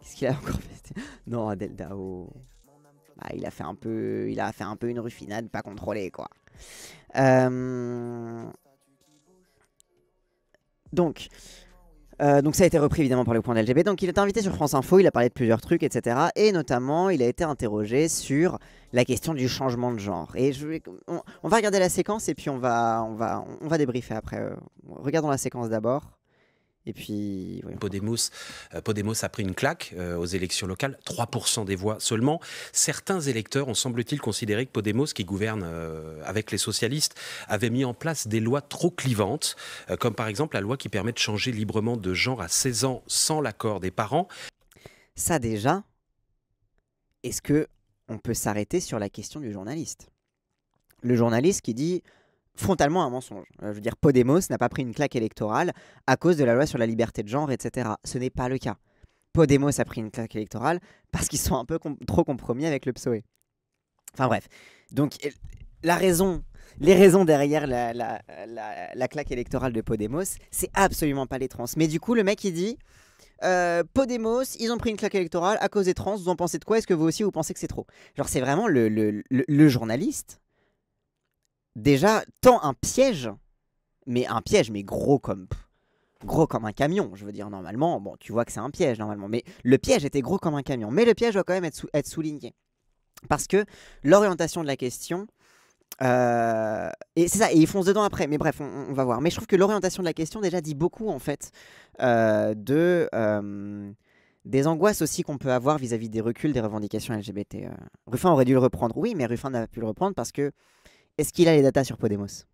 Qu'est-ce qu'il a encore fait Non, Adel Dao, ah, il a fait un peu, il a fait un peu une ruffinade pas contrôlée quoi. Euh, donc, euh, donc ça a été repris évidemment par le point l'LGB. Donc il est invité sur France Info, il a parlé de plusieurs trucs, etc. Et notamment, il a été interrogé sur la question du changement de genre. Et je on, va regarder la séquence et puis on va, on va, on va débriefer après. Euh, regardons la séquence d'abord. Et puis, euh, Podemos, a pris une claque euh, aux élections locales, 3% des voix seulement. Certains électeurs ont, semble-t-il, considéré que Podemos, qui gouverne euh, avec les socialistes, avait mis en place des lois trop clivantes, comme par exemple la loi qui permet de changer librement de genre à 16 ans sans l'accord des parents. Ça déjà, est-ce que on peut s'arrêter sur la question du journaliste Le journaliste qui dit frontalement un mensonge. Euh, je veux dire, Podemos n'a pas pris une claque électorale à cause de la loi sur la liberté de genre, etc. Ce n'est pas le cas. Podemos a pris une claque électorale parce qu'ils sont un peu trop compromis avec le PSOE. Enfin bref. Donc, la raison, les raisons derrière la, claque électorale de Podemos, c'est absolument pas les trans. Mais du coup, le mec, il dit euh, Podemos, ils ont pris une claque électorale à cause des trans, vous en pensez de quoi Est-ce que vous aussi, vous pensez que c'est trop Genre, c'est vraiment le journaliste déjà tant un piège, mais un piège, mais gros comme gros comme un camion. Je veux dire, normalement, bon, tu vois que c'est un piège, normalement. Mais le piège était gros comme un camion. Mais le piège doit quand même être, être souligné. Parce que l'orientation de la question. Euh, et c'est ça, et ils foncent dedans après, mais bref, on, va voir. Mais je trouve que l'orientation de la question déjà dit beaucoup en fait euh, de, euh, des angoisses aussi qu'on peut avoir vis-à-vis des reculs des revendications LGBT. Ruffin aurait dû le reprendre, oui, mais Ruffin n'a pas pu le reprendre parce que est-ce qu'il a les datas sur Podemos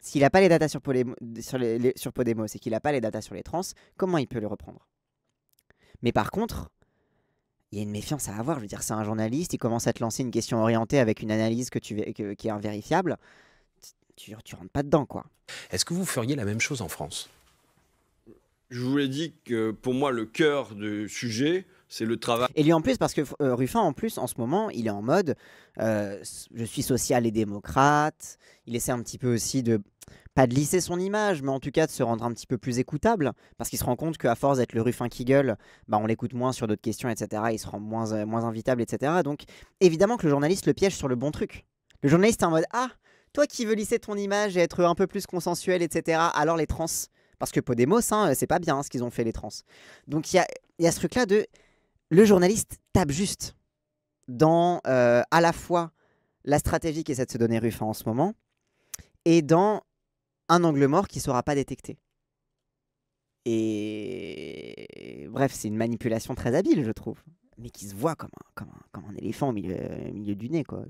S'il n'a pas les datas sur, Podemos, sur, et qu'il n'a pas les datas sur les trans, comment il peut le reprendre Mais par contre, il y a une méfiance à avoir. Je veux dire, c'est un journaliste, il commence à te lancer une question orientée avec une analyse que tu, qui est invérifiable. Tu, tu rentres pas dedans, quoi. Est-ce que vous feriez la même chose en France Je vous l'ai dit que pour moi, le cœur du sujet, c'est le travail. Et lui en plus, parce que euh, Ruffin, en plus, en ce moment, il est en mode euh, je suis social et démocrate. Il essaie un petit peu aussi de, pas de lisser son image, mais en tout cas de se rendre un petit peu plus écoutable, parce qu'il se rend compte qu'à force d'être le Ruffin qui gueule, bah, on l'écoute moins sur d'autres questions, etc. Il se rend moins, euh, moins invitable, etc. Donc évidemment que le journaliste le piège sur le bon truc. Le journaliste est en mode Ah, toi qui veux lisser ton image et être un peu plus consensuel, etc. Alors les trans. Parce que Podemos, hein, c'est pas bien hein, ce qu'ils ont fait les trans. Donc il y a, y a ce truc-là de le journaliste tape juste dans euh, à la fois la stratégie qui essaie de se donner Ruffin en ce moment et dans un angle mort qui ne sera pas détecté. Et bref, c'est une manipulation très habile, je trouve. Mais qui se voit comme un, comme éléphant au milieu, au milieu, du nez. Quoi.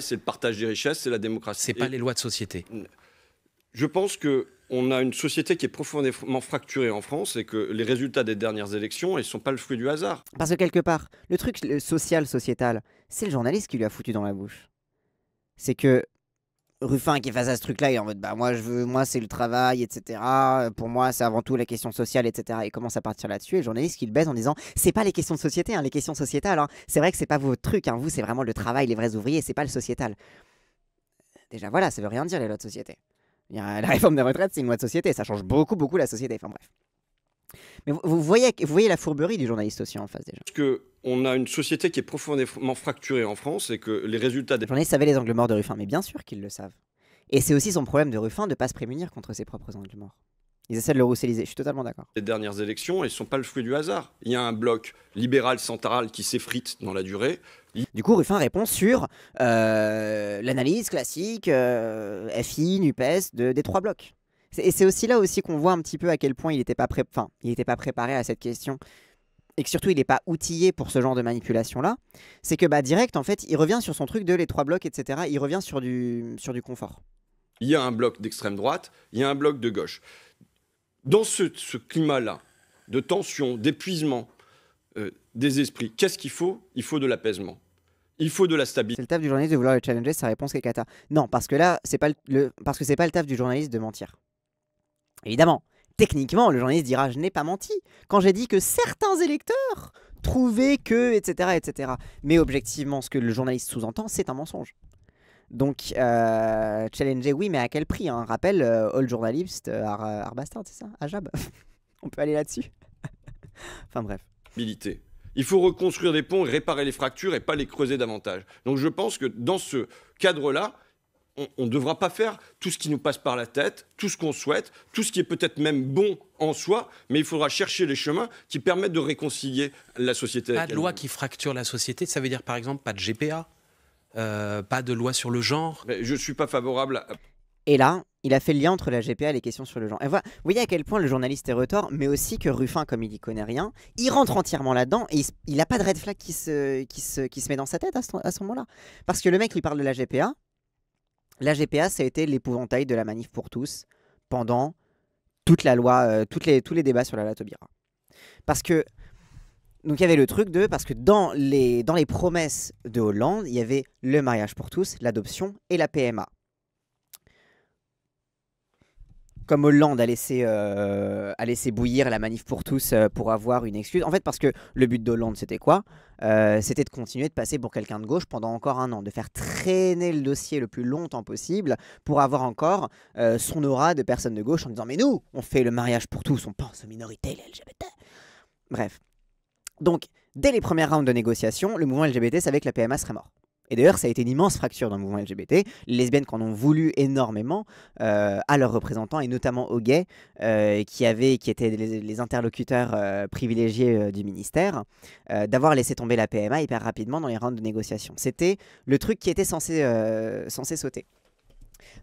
c'est le partage des richesses, c'est la démocratie. C'est pas les lois de société. Je pense que on a une société qui est profondément fracturée en France et que les résultats des dernières élections, ils ne sont pas le fruit du hasard. Parce que quelque part, le truc social, sociétal, c'est le journaliste qui lui a foutu dans la bouche. C'est que Ruffin qui est face à ce truc-là, il est en mode bah moi je veux, moi c'est le travail, etc. Pour moi c'est avant tout la question sociale, etc. Il commence à partir là-dessus. Et le journaliste qui le baise en disant c'est pas les questions de société, hein, les questions sociétales. Hein. C'est vrai que c'est pas votre truc, hein. vous c'est vraiment le travail, les vrais ouvriers, c'est pas le sociétal. Déjà voilà, ça veut rien dire les lois de société. La réforme des retraites, c'est une loi de société. Ça change beaucoup, beaucoup la société. Enfin bref. Mais vous, vous voyez, vous voyez la fourberie du journaliste aussi en face déjà. Parce que on a une société qui est profondément fracturée en France et que les résultats des. J'en journalistes savaient les angles morts de Ruffin, mais bien sûr qu'ils le savent. Et c'est aussi son problème de Ruffin de ne pas se prémunir contre ses propres angles morts. Ils essaient de le rousseliser, je suis totalement d'accord. Les dernières élections, elles ne sont pas le fruit du hasard. Il y a un bloc libéral central qui s'effrite dans la durée, du coup, Ruffin répond sur euh, l'analyse classique euh, FI, NUPES des trois blocs. Et c'est aussi là aussi qu'on voit un petit peu à quel point il n'était pas, pas préparé à cette question et que surtout il n'est pas outillé pour ce genre de manipulation-là, c'est que bah, direct, en fait, il revient sur son truc de les trois blocs, etc. Il revient sur du, sur du confort. Il y a un bloc d'extrême droite, il y a un bloc de gauche. Dans ce climat-là, de tension, d'épuisement, euh, des esprits. Qu'est-ce qu'il faut Il faut de l'apaisement. Il faut de la stabilité. C'est le taf du journaliste de vouloir le challenger, sa réponse est cata. Non, parce que là, c'est pas le, parce que c'est pas le taf du journaliste de mentir. Évidemment, techniquement, le journaliste dira je n'ai pas menti quand j'ai dit que certains électeurs trouvaient que etc etc. Mais objectivement, ce que le journaliste sous-entend, c'est un mensonge. Donc, euh, challenger, oui, mais à quel prix Un hein Rappel, euh, all journalist, c'est ça Ajab. On peut aller là-dessus. enfin bref. Il faut reconstruire des ponts, réparer les fractures et pas les creuser davantage. Donc je pense que dans ce cadre-là, on ne devra pas faire tout ce qui nous passe par la tête, tout ce qu'on souhaite, tout ce qui est peut-être même bon en soi, mais il faudra chercher les chemins qui permettent de réconcilier la société. Pas de loi qui fracture la société, ça veut dire par exemple pas de GPA, euh, pas de loi sur le genre. je ne suis pas favorable à et là, il a fait le lien entre la GPA et les questions sur le genre. Et voilà, vous voyez à quel point le journaliste est retort, mais aussi que Ruffin, comme il y connaît rien, il rentre entièrement là-dedans et il n'a pas de red flag qui se, qui se, qui se met dans sa tête à ce, moment-là. Parce que le mec, il parle de la GPA. La GPA, ça a été l'épouvantail de la manif pour tous pendant toute la loi, euh, toutes les, tous les débats sur la Latobira. Parce que, donc il y avait le truc de, parce que dans les, dans les promesses de Hollande, il y avait le mariage pour tous, l'adoption et la PMA. comme Hollande a laissé, euh, bouillir la manif pour tous euh, pour avoir une excuse. En fait, parce que le but d'Hollande, c'était quoi euh, C'était de continuer de passer pour quelqu'un de gauche pendant encore un an, de faire traîner le dossier le plus longtemps possible pour avoir encore son aura de personne de gauche en disant Mais nous, on fait le mariage pour tous, on pense aux minorités, les LGBT. Bref. Donc, dès les premières rounds de négociations, le mouvement LGBT savait que la PMA serait mort. Et d'ailleurs, ça a été une immense fracture dans le mouvement LGBT. Les lesbiennes en ont voulu énormément euh, à leurs représentants, et notamment aux gays, euh, qui, avaient, qui étaient les, interlocuteurs euh, privilégiés du ministère, d'avoir laissé tomber la PMA hyper rapidement dans les rangs de négociation. C'était le truc qui était censé, censé sauter.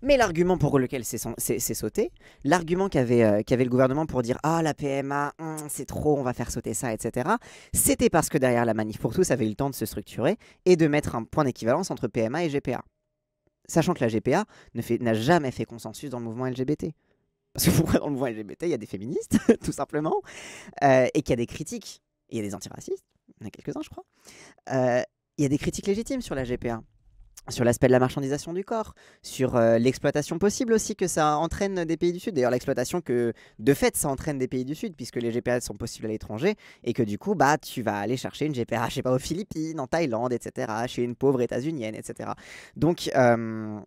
Mais l'argument pour lequel c'est sauté, l'argument euh, qu'avait le gouvernement pour dire Ah, la PMA, hum, c'est trop, on va faire sauter ça, etc., c'était parce que derrière la manif pour tous avait eu le temps de se structurer et de mettre un point d'équivalence entre PMA et GPA. Sachant que la GPA n'a jamais fait consensus dans le mouvement LGBT. Parce que dans le mouvement LGBT, il y a des féministes, tout simplement, euh, et qu'il y a des critiques. Il y a des antiracistes, il y en a quelques-uns, je crois. Euh, il y a des critiques légitimes sur la GPA sur l'aspect de la marchandisation du corps, sur euh, l'exploitation possible aussi que ça entraîne des pays du Sud. D'ailleurs, l'exploitation que de fait ça entraîne des pays du Sud, puisque les GPA sont possibles à l'étranger, et que du coup, bah, tu vas aller chercher une GPA, je sais pas, aux Philippines, en Thaïlande, etc., chez une pauvre états-unienne, etc. Donc, euh,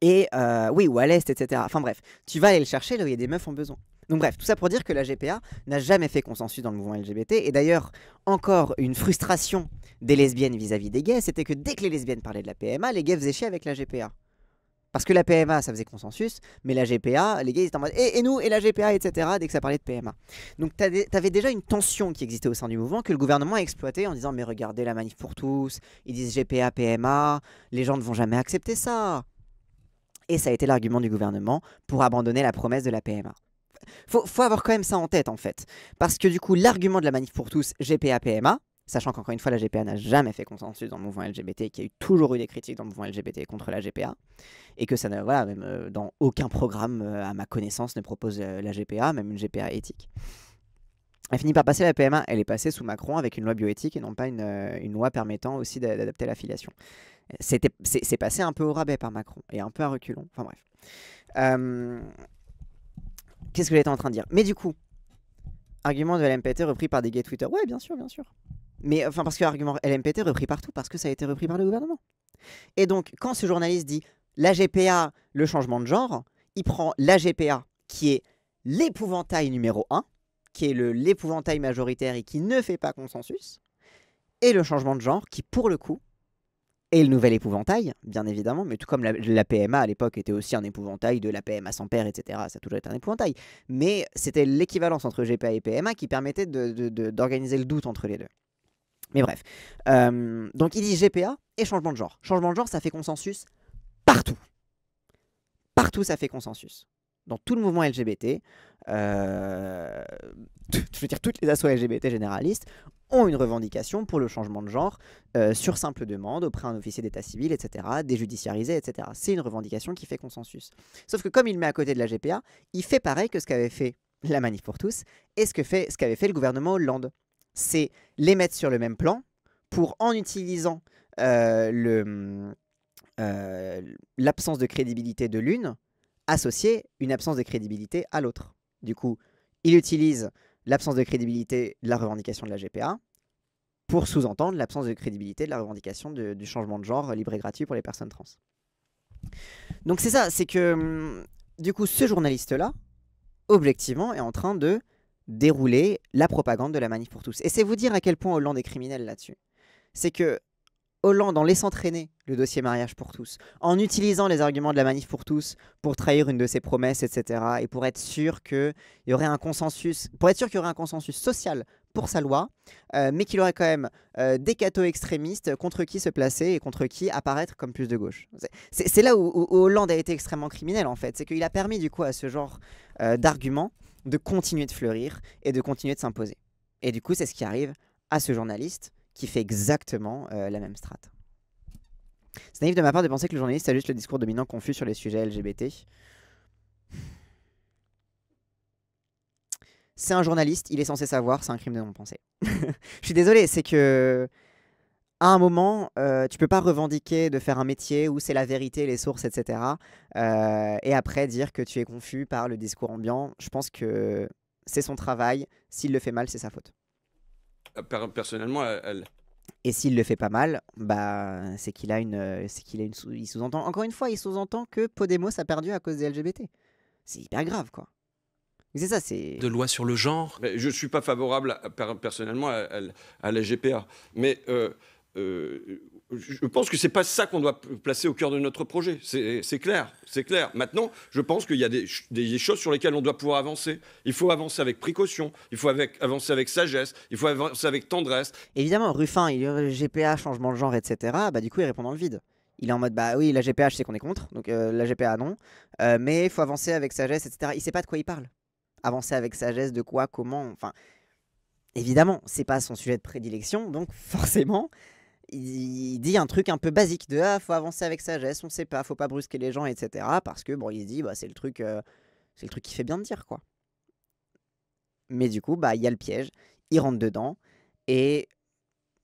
et euh, oui, ou à l'Est, etc. Enfin bref, tu vas aller le chercher là où il y a des meufs en besoin. Donc bref, tout ça pour dire que la GPA n'a jamais fait consensus dans le mouvement LGBT. Et d'ailleurs, encore une frustration des lesbiennes vis-à-vis des gays, c'était que dès que les lesbiennes parlaient de la PMA, les gays faisaient chier avec la GPA. Parce que la PMA, ça faisait consensus, mais la GPA, les gays étaient en mode et, eh, et nous, et la GPA, etc., dès que ça parlait de PMA. Donc t'avais déjà une tension qui existait au sein du mouvement que le gouvernement a exploité en disant mais regardez la manif pour tous, ils disent GPA, PMA, les gens ne vont jamais accepter ça. Et ça a été l'argument du gouvernement pour abandonner la promesse de la PMA faut, avoir quand même ça en tête en fait. Parce que du coup, l'argument de la manif pour tous, GPA-PMA, sachant qu'encore une fois, la GPA n'a jamais fait consensus dans le mouvement LGBT, qui qu'il y a toujours eu des critiques dans le mouvement LGBT contre la GPA, et que ça, ne voilà, même euh, dans aucun programme, euh, à ma connaissance, ne propose euh, la GPA, même une GPA éthique. Elle finit par passer la PMA, elle est passée sous Macron avec une loi bioéthique et non pas une, loi permettant aussi d'adapter la filiation. C'est passé un peu au rabais par Macron et un peu à reculons, enfin bref. Euh, Qu'est-ce que j'étais en train de dire Mais du coup, argument de LMPT repris par des gays Twitter. Ouais, bien sûr, bien sûr. Mais enfin, parce que argument LMPT repris partout, parce que ça a été repris par le gouvernement. Et donc, quand ce journaliste dit la GPA, le changement de genre, il prend la GPA, qui est l'épouvantail numéro 1, qui est l'épouvantail majoritaire et qui ne fait pas consensus, et le changement de genre, qui, pour le coup, et le nouvel épouvantail, bien évidemment, mais tout comme la, PMA à l'époque était aussi un épouvantail de la PMA sans père, etc. Ça a toujours été un épouvantail. Mais c'était l'équivalence entre GPA et PMA qui permettait d'organiser le doute entre les deux. Mais bref. Euh, donc il dit GPA et changement de genre. Changement de genre, ça fait consensus partout. Partout, ça fait consensus. Dans tout le mouvement LGBT, euh, je veux dire, toutes les associations LGBT généralistes ont une revendication pour le changement de genre euh, sur simple demande auprès d'un officier d'état civil, etc., déjudiciarisé, etc. C'est une revendication qui fait consensus. Sauf que comme il met à côté de la GPA, il fait pareil que ce qu'avait fait la manif pour tous et ce qu'avait fait, fait le gouvernement Hollande. C'est les mettre sur le même plan pour, en utilisant euh, l'absence de crédibilité de l'une associer une absence de crédibilité à l'autre. Du coup, il utilise l'absence de crédibilité de la revendication de la GPA pour sous-entendre l'absence de crédibilité de la revendication du changement de genre libre et gratuit pour les personnes trans. Donc c'est ça, c'est que hum, du coup ce journaliste-là, objectivement, est en train de dérouler la propagande de la manif pour tous. Et c'est vous dire à quel point Hollande est criminel là-dessus. C'est que Hollande, en laissant traîner le dossier mariage pour tous, en utilisant les arguments de la manif pour tous pour trahir une de ses promesses, etc., et pour être sûr qu'il y aurait un consensus, pour être sûr qu'il aurait un consensus social pour sa loi, euh, mais qu'il aurait quand même euh, des cathos extrémistes contre qui se placer et contre qui apparaître comme plus de gauche. C'est là où, Hollande a été extrêmement criminel, en fait. C'est qu'il a permis, du coup, à ce genre euh, d'arguments de continuer de fleurir et de continuer de s'imposer. Et du coup, c'est ce qui arrive à ce journaliste qui fait exactement euh, la même strate. C'est naïf de ma part de penser que le journaliste a juste le discours dominant confus sur les sujets LGBT. C'est un journaliste, il est censé savoir, c'est un crime de non-pensée. Je suis désolé, c'est que à un moment, euh, tu peux pas revendiquer de faire un métier où c'est la vérité, les sources, etc. Euh, et après dire que tu es confus par le discours ambiant. Je pense que c'est son travail. S'il le fait mal, c'est sa faute. Euh, personnellement, elle... Et s'il le fait pas mal, bah, c'est qu'il a une, euh, c'est qu'il a une, il sous-entend. Encore une fois, il sous-entend que Podemos a perdu à cause des LGBT. C'est hyper grave, quoi. C'est ça, c'est. De loi sur le genre. je suis pas favorable personnellement à, la GPA, mais. Euh, je pense que c'est pas ça qu'on doit placer au cœur de notre projet. C'est clair, c'est clair. Maintenant, je pense qu'il y a des, choses sur lesquelles on doit pouvoir avancer. Il faut avancer avec précaution, il faut avancer avec sagesse, il faut avancer avec tendresse. Évidemment, Ruffin, il euh, GPA, changement de genre, etc. Bah du coup, il répond dans le vide. Il est en mode bah oui, la GPA, c'est qu'on est contre, donc euh, la GPA non, euh, mais il faut avancer avec sagesse, etc. Il sait pas de quoi il parle. Avancer avec sagesse, de quoi, comment, enfin. Évidemment, c'est pas son sujet de prédilection, donc forcément, il dit un truc un peu basique de ah faut avancer avec sagesse on sait pas faut pas brusquer les gens etc parce que bon il se dit bah c'est le truc euh, c'est le truc qui fait bien de dire quoi mais du coup bah il y a le piège il rentre dedans et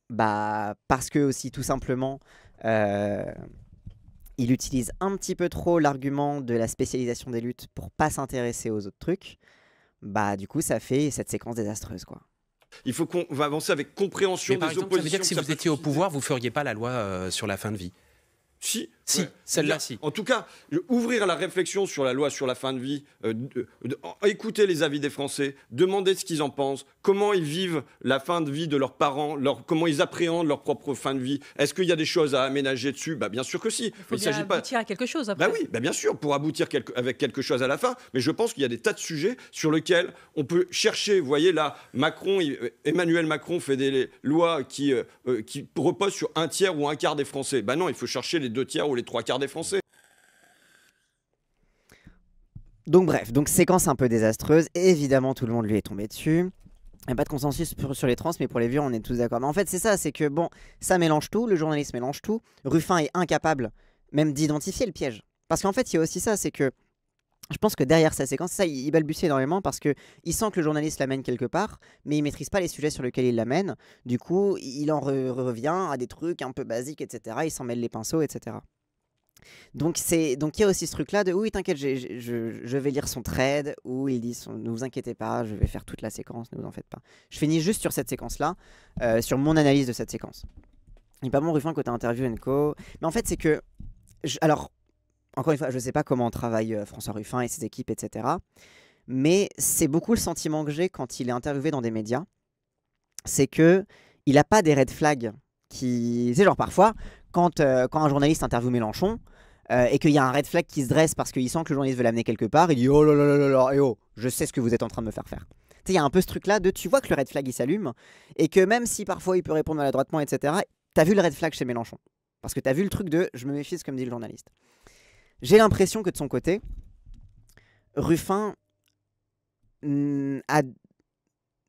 bah parce que aussi tout simplement euh, il utilise un petit peu trop l'argument de la spécialisation des luttes pour pas s'intéresser aux autres trucs bah du coup ça fait cette séquence désastreuse quoi il faut qu'on va avancer avec compréhension par des exemple, Ça veut dire que si vous étiez au pouvoir, vous feriez pas la loi euh, sur la fin de vie. Si, si, celle-là, si. En tout cas, ouvrir la réflexion sur la loi sur la fin de vie, euh, écouter les avis des Français, demander ce qu'ils en pensent, comment ils vivent la fin de vie de leurs parents, comment ils appréhendent leur propre fin de vie. Est-ce qu'il y a des choses à aménager dessus bah, Bien sûr que si. Il s'agit aboutir à quelque chose bah après. Bah oui, bah bien sûr, pour aboutir quelque... avec quelque chose à la fin. Mais je pense qu'il y a des tas de sujets sur lesquels on peut chercher. Vous voyez là, Macron, euh, Emmanuel Macron fait des lois qui, euh, qui reposent sur un tiers ou un quart des Français. Bah non, il faut chercher les deux tiers ou les trois quarts des Donc bref, donc séquence un peu désastreuse, évidemment tout le monde lui est tombé dessus. Il n'y a pas de consensus sur les trans, mais pour les vieux, on est tous d'accord. Mais en fait, c'est ça, c'est que bon, ça mélange tout, le journaliste mélange tout. Ruffin est incapable même d'identifier le piège. Parce qu'en fait, il y a aussi ça, c'est que je pense que derrière sa séquence, ça, il, balbutie énormément parce que il sent que le journaliste l'amène quelque part, mais il maîtrise pas les sujets sur lesquels il l'amène. Du coup, il en revient à des trucs un peu basiques, etc. Il s'en mêle les pinceaux, etc. Donc c'est donc il y a aussi ce truc là de oui t'inquiète je, je, vais lire son trade ou il dit ne vous inquiétez pas je vais faire toute la séquence ne vous en faites pas. Je finis juste sur cette séquence là euh, sur mon analyse de cette séquence. Il n'est pas bon Ruffin côté interview Enco mais en fait c'est que alors encore une fois je sais pas comment travaille euh, François Ruffin et ses équipes etc mais c'est beaucoup le sentiment que j'ai quand il est interviewé dans des médias c'est que il a pas des red flags qui c'est genre parfois euh, quand, un journaliste interview Mélenchon euh, et qu'il y a un red flag qui se dresse parce qu'il sent que le journaliste veut l'amener quelque part, il dit Oh là là là là, et eh oh, je sais ce que vous êtes en train de me faire faire. Tu sais, il y a un peu ce truc-là de tu vois que le red flag il s'allume et que même si parfois il peut répondre maladroitement, etc., t'as vu le red flag chez Mélenchon. Parce que t'as vu le truc de je me méfie de ce que me dit le journaliste. J'ai l'impression que de son côté, Ruffin mm,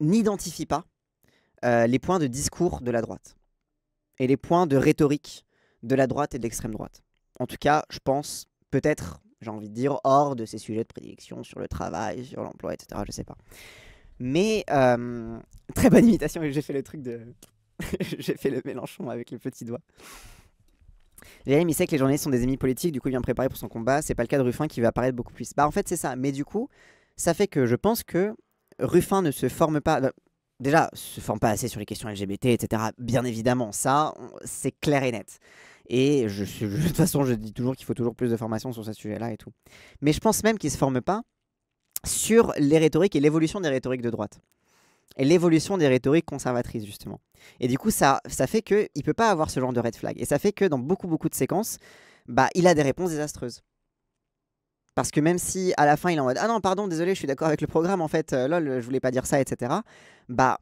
n'identifie pas euh, les points de discours de la droite et les points de rhétorique de la droite et de l'extrême droite. En tout cas, je pense, peut-être, j'ai envie de dire, hors de ces sujets de prédilection sur le travail, sur l'emploi, etc. Je sais pas. Mais euh, très bonne imitation, j'ai fait le truc de. j'ai fait le Mélenchon avec les petits doigts. il sait que les journalistes sont des ennemis politiques, du coup, il vient préparer pour son combat. C'est pas le cas de Ruffin qui va apparaître beaucoup plus. Bah, en fait, c'est ça. Mais du coup, ça fait que je pense que Ruffin ne se forme pas. Bah, déjà, se forme pas assez sur les questions LGBT, etc. Bien évidemment, ça, c'est clair et net. Et je, de toute façon, je dis toujours qu'il faut toujours plus de formation sur ce sujet-là et tout. Mais je pense même qu'il se forme pas sur les rhétoriques et l'évolution des rhétoriques de droite. Et l'évolution des rhétoriques conservatrices, justement. Et du coup, ça, ça fait qu'il ne peut pas avoir ce genre de red flag. Et ça fait que dans beaucoup, beaucoup de séquences, bah, il a des réponses désastreuses. Parce que même si à la fin il est en mode Ah non, pardon, désolé, je suis d'accord avec le programme, en fait, euh, lol, je voulais pas dire ça, etc. Bah,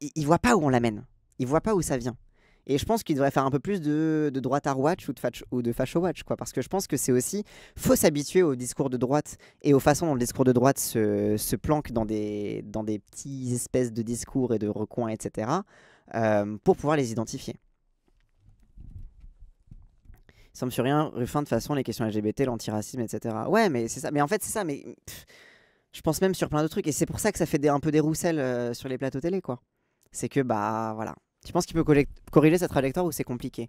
il, il voit pas où on l'amène. Il voit pas où ça vient. Et je pense qu'il devrait faire un peu plus de, de droite à watch ou de, facho, ou de facho watch, quoi. Parce que je pense que c'est aussi. faut s'habituer au discours de droite et aux façons dont le discours de droite se, se planque dans des, dans des petites espèces de discours et de recoins, etc., euh, pour pouvoir les identifier. Ça me sur rien, Ruffin, de toute façon, les questions LGBT, l'antiracisme, etc. Ouais, mais c'est ça. Mais en fait, c'est ça. Mais je pense même sur plein de trucs. Et c'est pour ça que ça fait un peu des rousselles euh, sur les plateaux télé, quoi. C'est que, bah, voilà tu penses qu'il peut corriger sa trajectoire ou c'est compliqué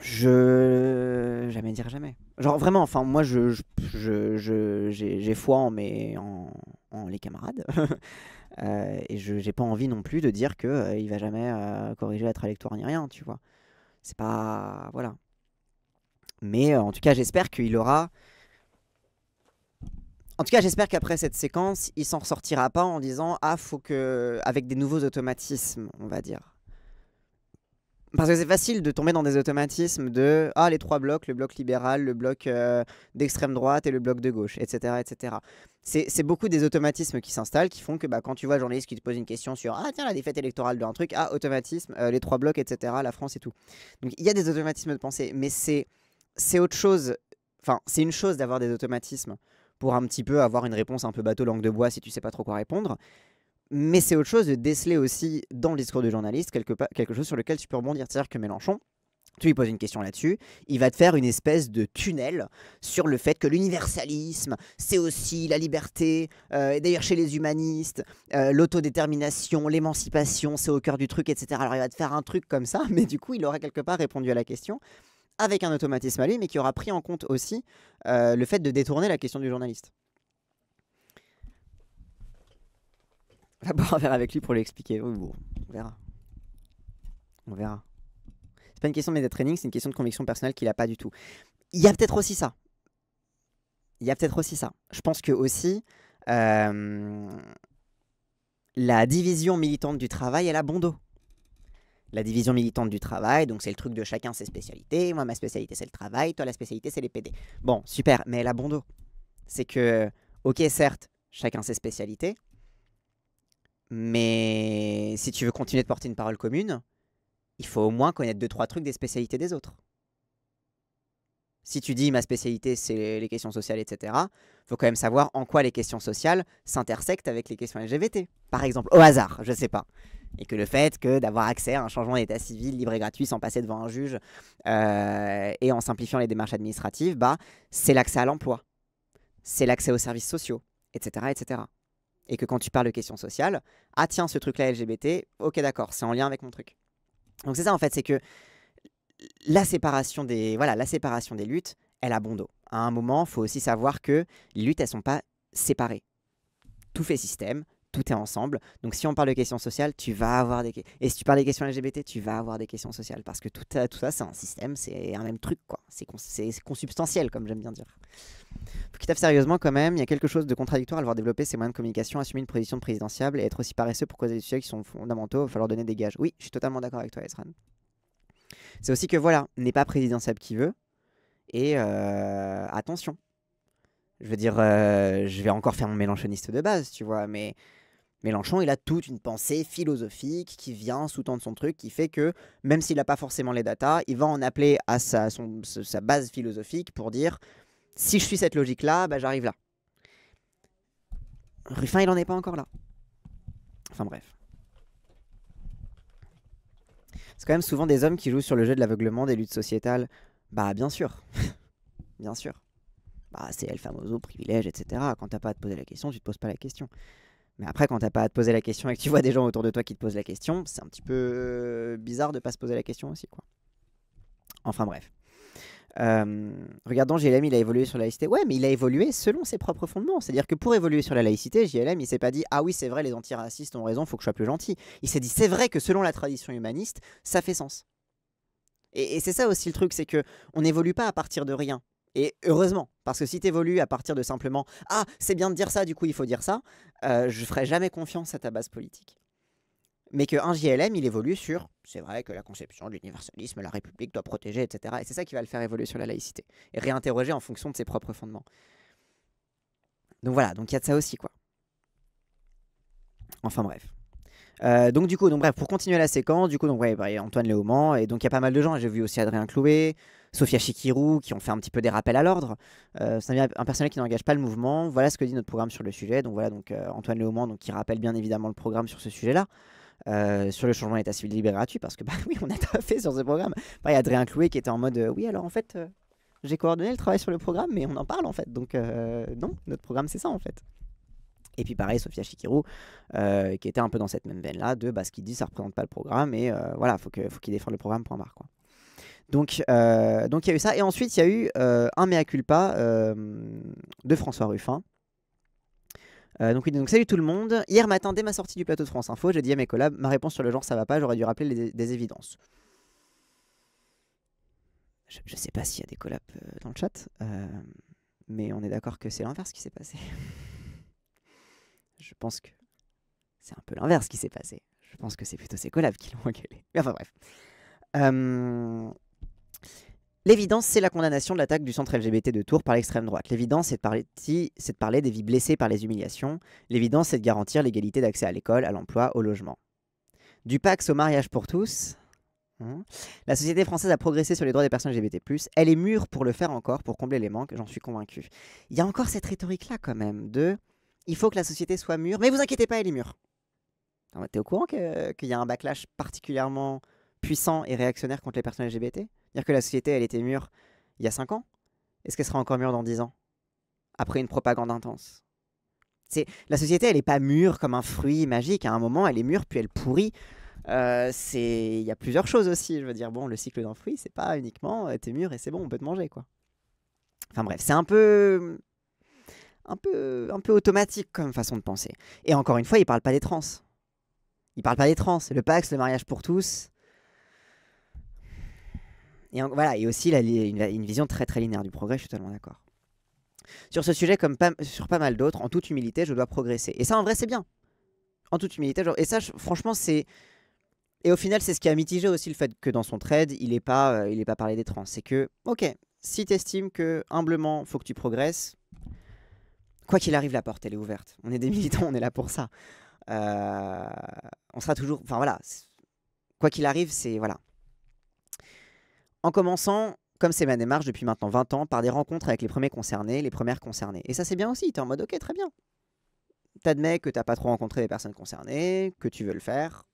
Je. Jamais dire jamais. Genre vraiment, enfin, moi, je, je, j'ai, foi en, mes, en, les camarades. Euh, et je n'ai pas envie non plus de dire qu'il euh, va jamais euh, corriger la trajectoire ni rien, tu vois. C'est pas. Voilà. Mais en tout cas, j'espère qu'il aura en tout cas, j'espère qu'après cette séquence, il s'en ressortira pas en disant Ah, faut que. avec des nouveaux automatismes, on va dire. Parce que c'est facile de tomber dans des automatismes de Ah, les trois blocs, le bloc libéral, le bloc euh, d'extrême droite et le bloc de gauche, etc. etc. C'est beaucoup des automatismes qui s'installent qui font que bah, quand tu vois un journaliste qui te pose une question sur Ah, tiens, la défaite électorale d'un truc, Ah, automatisme, euh, les trois blocs, etc., la France et tout. Donc il y a des automatismes de pensée, mais c'est autre chose. Enfin, c'est une chose d'avoir des automatismes pour un petit peu avoir une réponse un peu bateau langue de bois si tu sais pas trop quoi répondre. Mais c'est autre chose de déceler aussi dans le discours du journaliste quelque, quelque chose sur lequel tu peux rebondir. C'est-à-dire que Mélenchon, tu lui poses une question là-dessus, il va te faire une espèce de tunnel sur le fait que l'universalisme, c'est aussi la liberté, euh, et d'ailleurs chez les humanistes, euh, l'autodétermination, l'émancipation, c'est au cœur du truc, etc. Alors il va te faire un truc comme ça, mais du coup il aura quelque part répondu à la question avec un automatisme à lui, mais qui aura pris en compte aussi euh, le fait de détourner la question du journaliste. On va voir avec lui pour lui expliquer. Oh, on verra. On verra. C'est pas une question de méta training, c'est une question de conviction personnelle qu'il a pas du tout. Il y a peut-être aussi ça. Il y a peut-être aussi ça. Je pense que aussi euh, la division militante du travail, elle a bon dos la division militante du travail, donc c'est le truc de chacun ses spécialités. Moi, ma spécialité, c'est le travail. Toi, la spécialité, c'est les PD. Bon, super, mais la a C'est que, ok, certes, chacun ses spécialités, mais si tu veux continuer de porter une parole commune, il faut au moins connaître deux, trois trucs des spécialités des autres. Si tu dis ma spécialité, c'est les questions sociales, etc., faut quand même savoir en quoi les questions sociales s'intersectent avec les questions LGBT, par exemple, au hasard, je ne sais pas et que le fait que d'avoir accès à un changement d'état civil libre et gratuit sans passer devant un juge euh, et en simplifiant les démarches administratives, bah, c'est l'accès à l'emploi, c'est l'accès aux services sociaux, etc., etc. Et que quand tu parles de questions sociales, ah tiens, ce truc-là LGBT, ok d'accord, c'est en lien avec mon truc. Donc c'est ça en fait, c'est que la séparation des voilà la séparation des luttes, elle a bon dos. À un moment, faut aussi savoir que les luttes elles sont pas séparées. Tout fait système, tout est ensemble. Donc si on parle de questions sociales, tu vas avoir des et si tu parles des questions LGBT, tu vas avoir des questions sociales parce que tout, tout ça c'est un système, c'est un même truc quoi. C'est consubstantiel comme j'aime bien dire. Faut qu'ils sérieusement quand même, il y a quelque chose de contradictoire à voir développer ces moyens de communication, assumer une position présidentiable et être aussi paresseux pour causer des sujets qui sont fondamentaux, il va falloir donner des gages. Oui, je suis totalement d'accord avec toi Esran. C'est aussi que voilà, n'est pas présidentiable qui veut et euh, attention. Je veux dire, euh, je vais encore faire mon mélanchoniste de base, tu vois, mais Mélenchon, il a toute une pensée philosophique qui vient sous-tendre son truc, qui fait que même s'il n'a pas forcément les datas, il va en appeler à sa, base philosophique pour dire si je suis cette logique-là, bah, j'arrive là. Ruffin, il n'en est pas encore là. Enfin bref. C'est quand même souvent des hommes qui jouent sur le jeu de l'aveuglement, des luttes sociétales. Bah bien sûr. bien sûr. Bah c'est El Famoso, privilège, etc. Quand t'as pas à te poser la question, tu te poses pas la question. Mais après, quand t'as pas à te poser la question et que tu vois des gens autour de toi qui te posent la question, c'est un petit peu euh, bizarre de pas se poser la question aussi, quoi. Enfin bref. Euh, regardons, JLM, il a évolué sur la laïcité. Ouais, mais il a évolué selon ses propres fondements. C'est-à-dire que pour évoluer sur la laïcité, JLM, il s'est pas dit Ah oui, c'est vrai, les antiracistes ont raison, faut que je sois plus gentil. Il s'est dit C'est vrai que selon la tradition humaniste, ça fait sens. Et, c'est ça aussi le truc, c'est que on n'évolue pas à partir de rien. Et heureusement, parce que si tu évolues à partir de simplement Ah, c'est bien de dire ça, du coup il faut dire ça, je euh, je ferai jamais confiance à ta base politique. Mais qu'un JLM, il évolue sur c'est vrai que la conception de l'universalisme, la République doit protéger, etc. Et c'est ça qui va le faire évoluer sur la laïcité et réinterroger en fonction de ses propres fondements. Donc voilà, donc il y a de ça aussi, quoi. Enfin bref. Euh, donc du coup, donc bref, pour continuer la séquence, du coup, donc ouais, bah, Antoine Léaumant, et donc il y a pas mal de gens, j'ai vu aussi Adrien Clouet, Sophia Chikirou, qui ont fait un petit peu des rappels à l'ordre. Euh, c'est un, un, personnel qui n'engage pas le mouvement. Voilà ce que dit notre programme sur le sujet. Donc voilà, donc euh, Antoine Léaumant qui rappelle bien évidemment le programme sur ce sujet-là. Euh, sur le changement d'état civil libéré gratuit, parce que bah oui, on a fait sur ce programme. Il y a Adrien Clouet qui était en mode oui, alors en fait, j'ai coordonné le travail sur le programme, mais on en parle en fait. Donc non, notre programme c'est ça en fait. Et puis pareil, Sofia Shikiru, euh, qui était un peu dans cette même veine-là, de bah, ce qu'il dit, ça ne représente pas le programme, et euh, voilà, faut faut qu'il défende le programme, point barre. Quoi. Donc, euh, donc il y a eu ça. Et ensuite, il y a eu un mea culpa de François Ruffin. donc il salut tout le monde. Hier matin, dès ma sortie du plateau de France Info, j'ai dit à mes collabs, ma réponse sur le genre ça va pas, j'aurais dû rappeler des évidences. Je, ne sais pas s'il y a des collabs dans le chat, mais on est d'accord que c'est l'inverse qui s'est passé. Je pense que c'est un peu l'inverse qui s'est passé. Je pense que c'est plutôt ses collabs qui l'ont engueulé. Mais enfin bref. Euh, l'évidence, c'est la condamnation de l'attaque du centre LGBT de Tours par l'extrême droite. L'évidence, c'est de, parler... de parler des vies blessées par les humiliations. L'évidence, c'est de garantir l'égalité d'accès à l'école, à l'emploi, au logement. Du Pax au mariage pour tous, hein. la société française a progressé sur les droits des personnes LGBT+. Elle est mûre pour le faire encore, pour combler les manques, j'en suis convaincu. Il y a encore cette rhétorique-là quand même de il faut que la société soit mûre. Mais vous inquiétez pas, elle est mûre. T'es au courant qu'il y a un backlash particulièrement puissant et réactionnaire contre les personnes LGBT Dire que la société, elle était mûre il y a 5 ans Est-ce qu'elle sera encore mûre dans 10 ans Après une propagande intense c'est La société, elle n'est pas mûre comme un fruit magique. À un moment, elle est mûre, puis elle pourrit. Euh, il y a plusieurs choses aussi. Je veux dire, bon, le cycle d'un fruit, c'est pas uniquement euh, t'es mûre et c'est bon, on peut te manger, quoi. Enfin bref, c'est un peu un peu, un peu automatique comme façon de penser. Et encore une fois, il parle pas des trans. Il parle pas des trans. Le Pax, le mariage pour tous. Et en, voilà, et aussi la, une, vision très très linéaire du progrès, je suis totalement d'accord. Sur ce sujet, comme sur pas mal d'autres, en toute humilité, je dois progresser. Et ça, en vrai, c'est bien. En toute humilité, et ça, franchement, c'est. Et au final, c'est ce qui a mitigé aussi le fait que dans son trade, il n'ait pas, euh, il pas parlé des trans. C'est que, ok, si tu estimes que humblement, faut que tu progresses, quoi qu'il arrive, la porte, elle est ouverte. On est des militants, on est là pour ça. Euh, on sera toujours. Enfin voilà. Quoi qu'il arrive, c'est. Voilà. En commençant, comme c'est ma démarche depuis maintenant 20 ans, par des rencontres avec les premiers concernés, les premières concernées. Et ça, c'est bien aussi. Tu es en mode, ok, très bien. T'admets que t'as pas trop rencontré les personnes concernées, que tu veux le faire.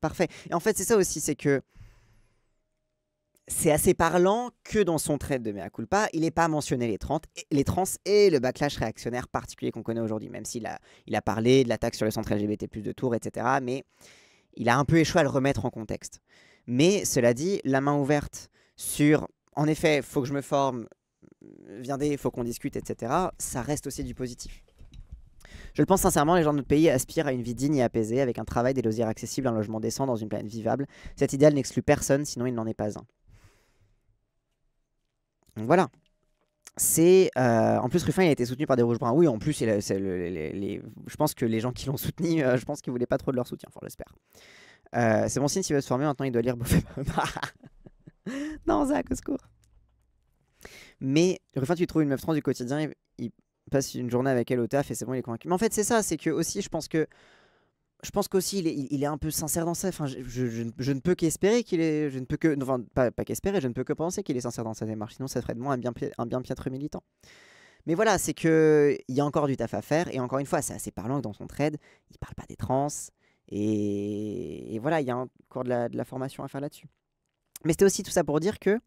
Parfait. Et en fait, c'est ça aussi, c'est que c'est assez parlant que dans son trait de mea culpa, il n'est pas mentionné les, 30, les trans et le backlash réactionnaire particulier qu'on connaît aujourd'hui, même s'il a, parlé de l'attaque sur le centre LGBT, de Tours, etc. Mais il a un peu échoué à le remettre en contexte. Mais cela dit, la main ouverte sur en effet, faut que je me forme, viendez, faut qu'on discute, etc., ça reste aussi du positif. Je le pense sincèrement, les gens de notre pays aspirent à une vie digne et apaisée, avec un travail, des loisirs accessibles, un logement décent dans une planète vivable. Cet idéal n'exclut personne, sinon il n'en est pas un voilà. C'est euh, en plus Ruffin il a été soutenu par des rouges bruns. Oui, en plus les, je pense que les gens qui l'ont soutenu, euh, je pense qu'ils voulaient pas trop de leur soutien, enfin j'espère. Euh, c'est bon signe s'il va se former. Maintenant il doit lire non Zach au secours. Mais Ruffin tu trouves une meuf trans du quotidien, il passe une journée avec elle au taf et c'est bon il est convaincu. Mais en fait c'est ça, c'est que aussi je pense que je pense qu'aussi il est, il est un peu sincère dans ça. Enfin, je, ne peux qu'espérer qu'il est, je ne peux que, enfin pas, pas qu'espérer, je ne peux que penser qu'il est sincère dans sa démarche. Sinon, ça ferait de moi un bien, un bien piètre militant. Mais voilà, c'est que il y a encore du taf à faire. Et encore une fois, c'est assez parlant que dans son trade, il parle pas des trans. Et, voilà, il y a encore de la, formation à faire là-dessus. Mais c'était aussi tout ça pour dire que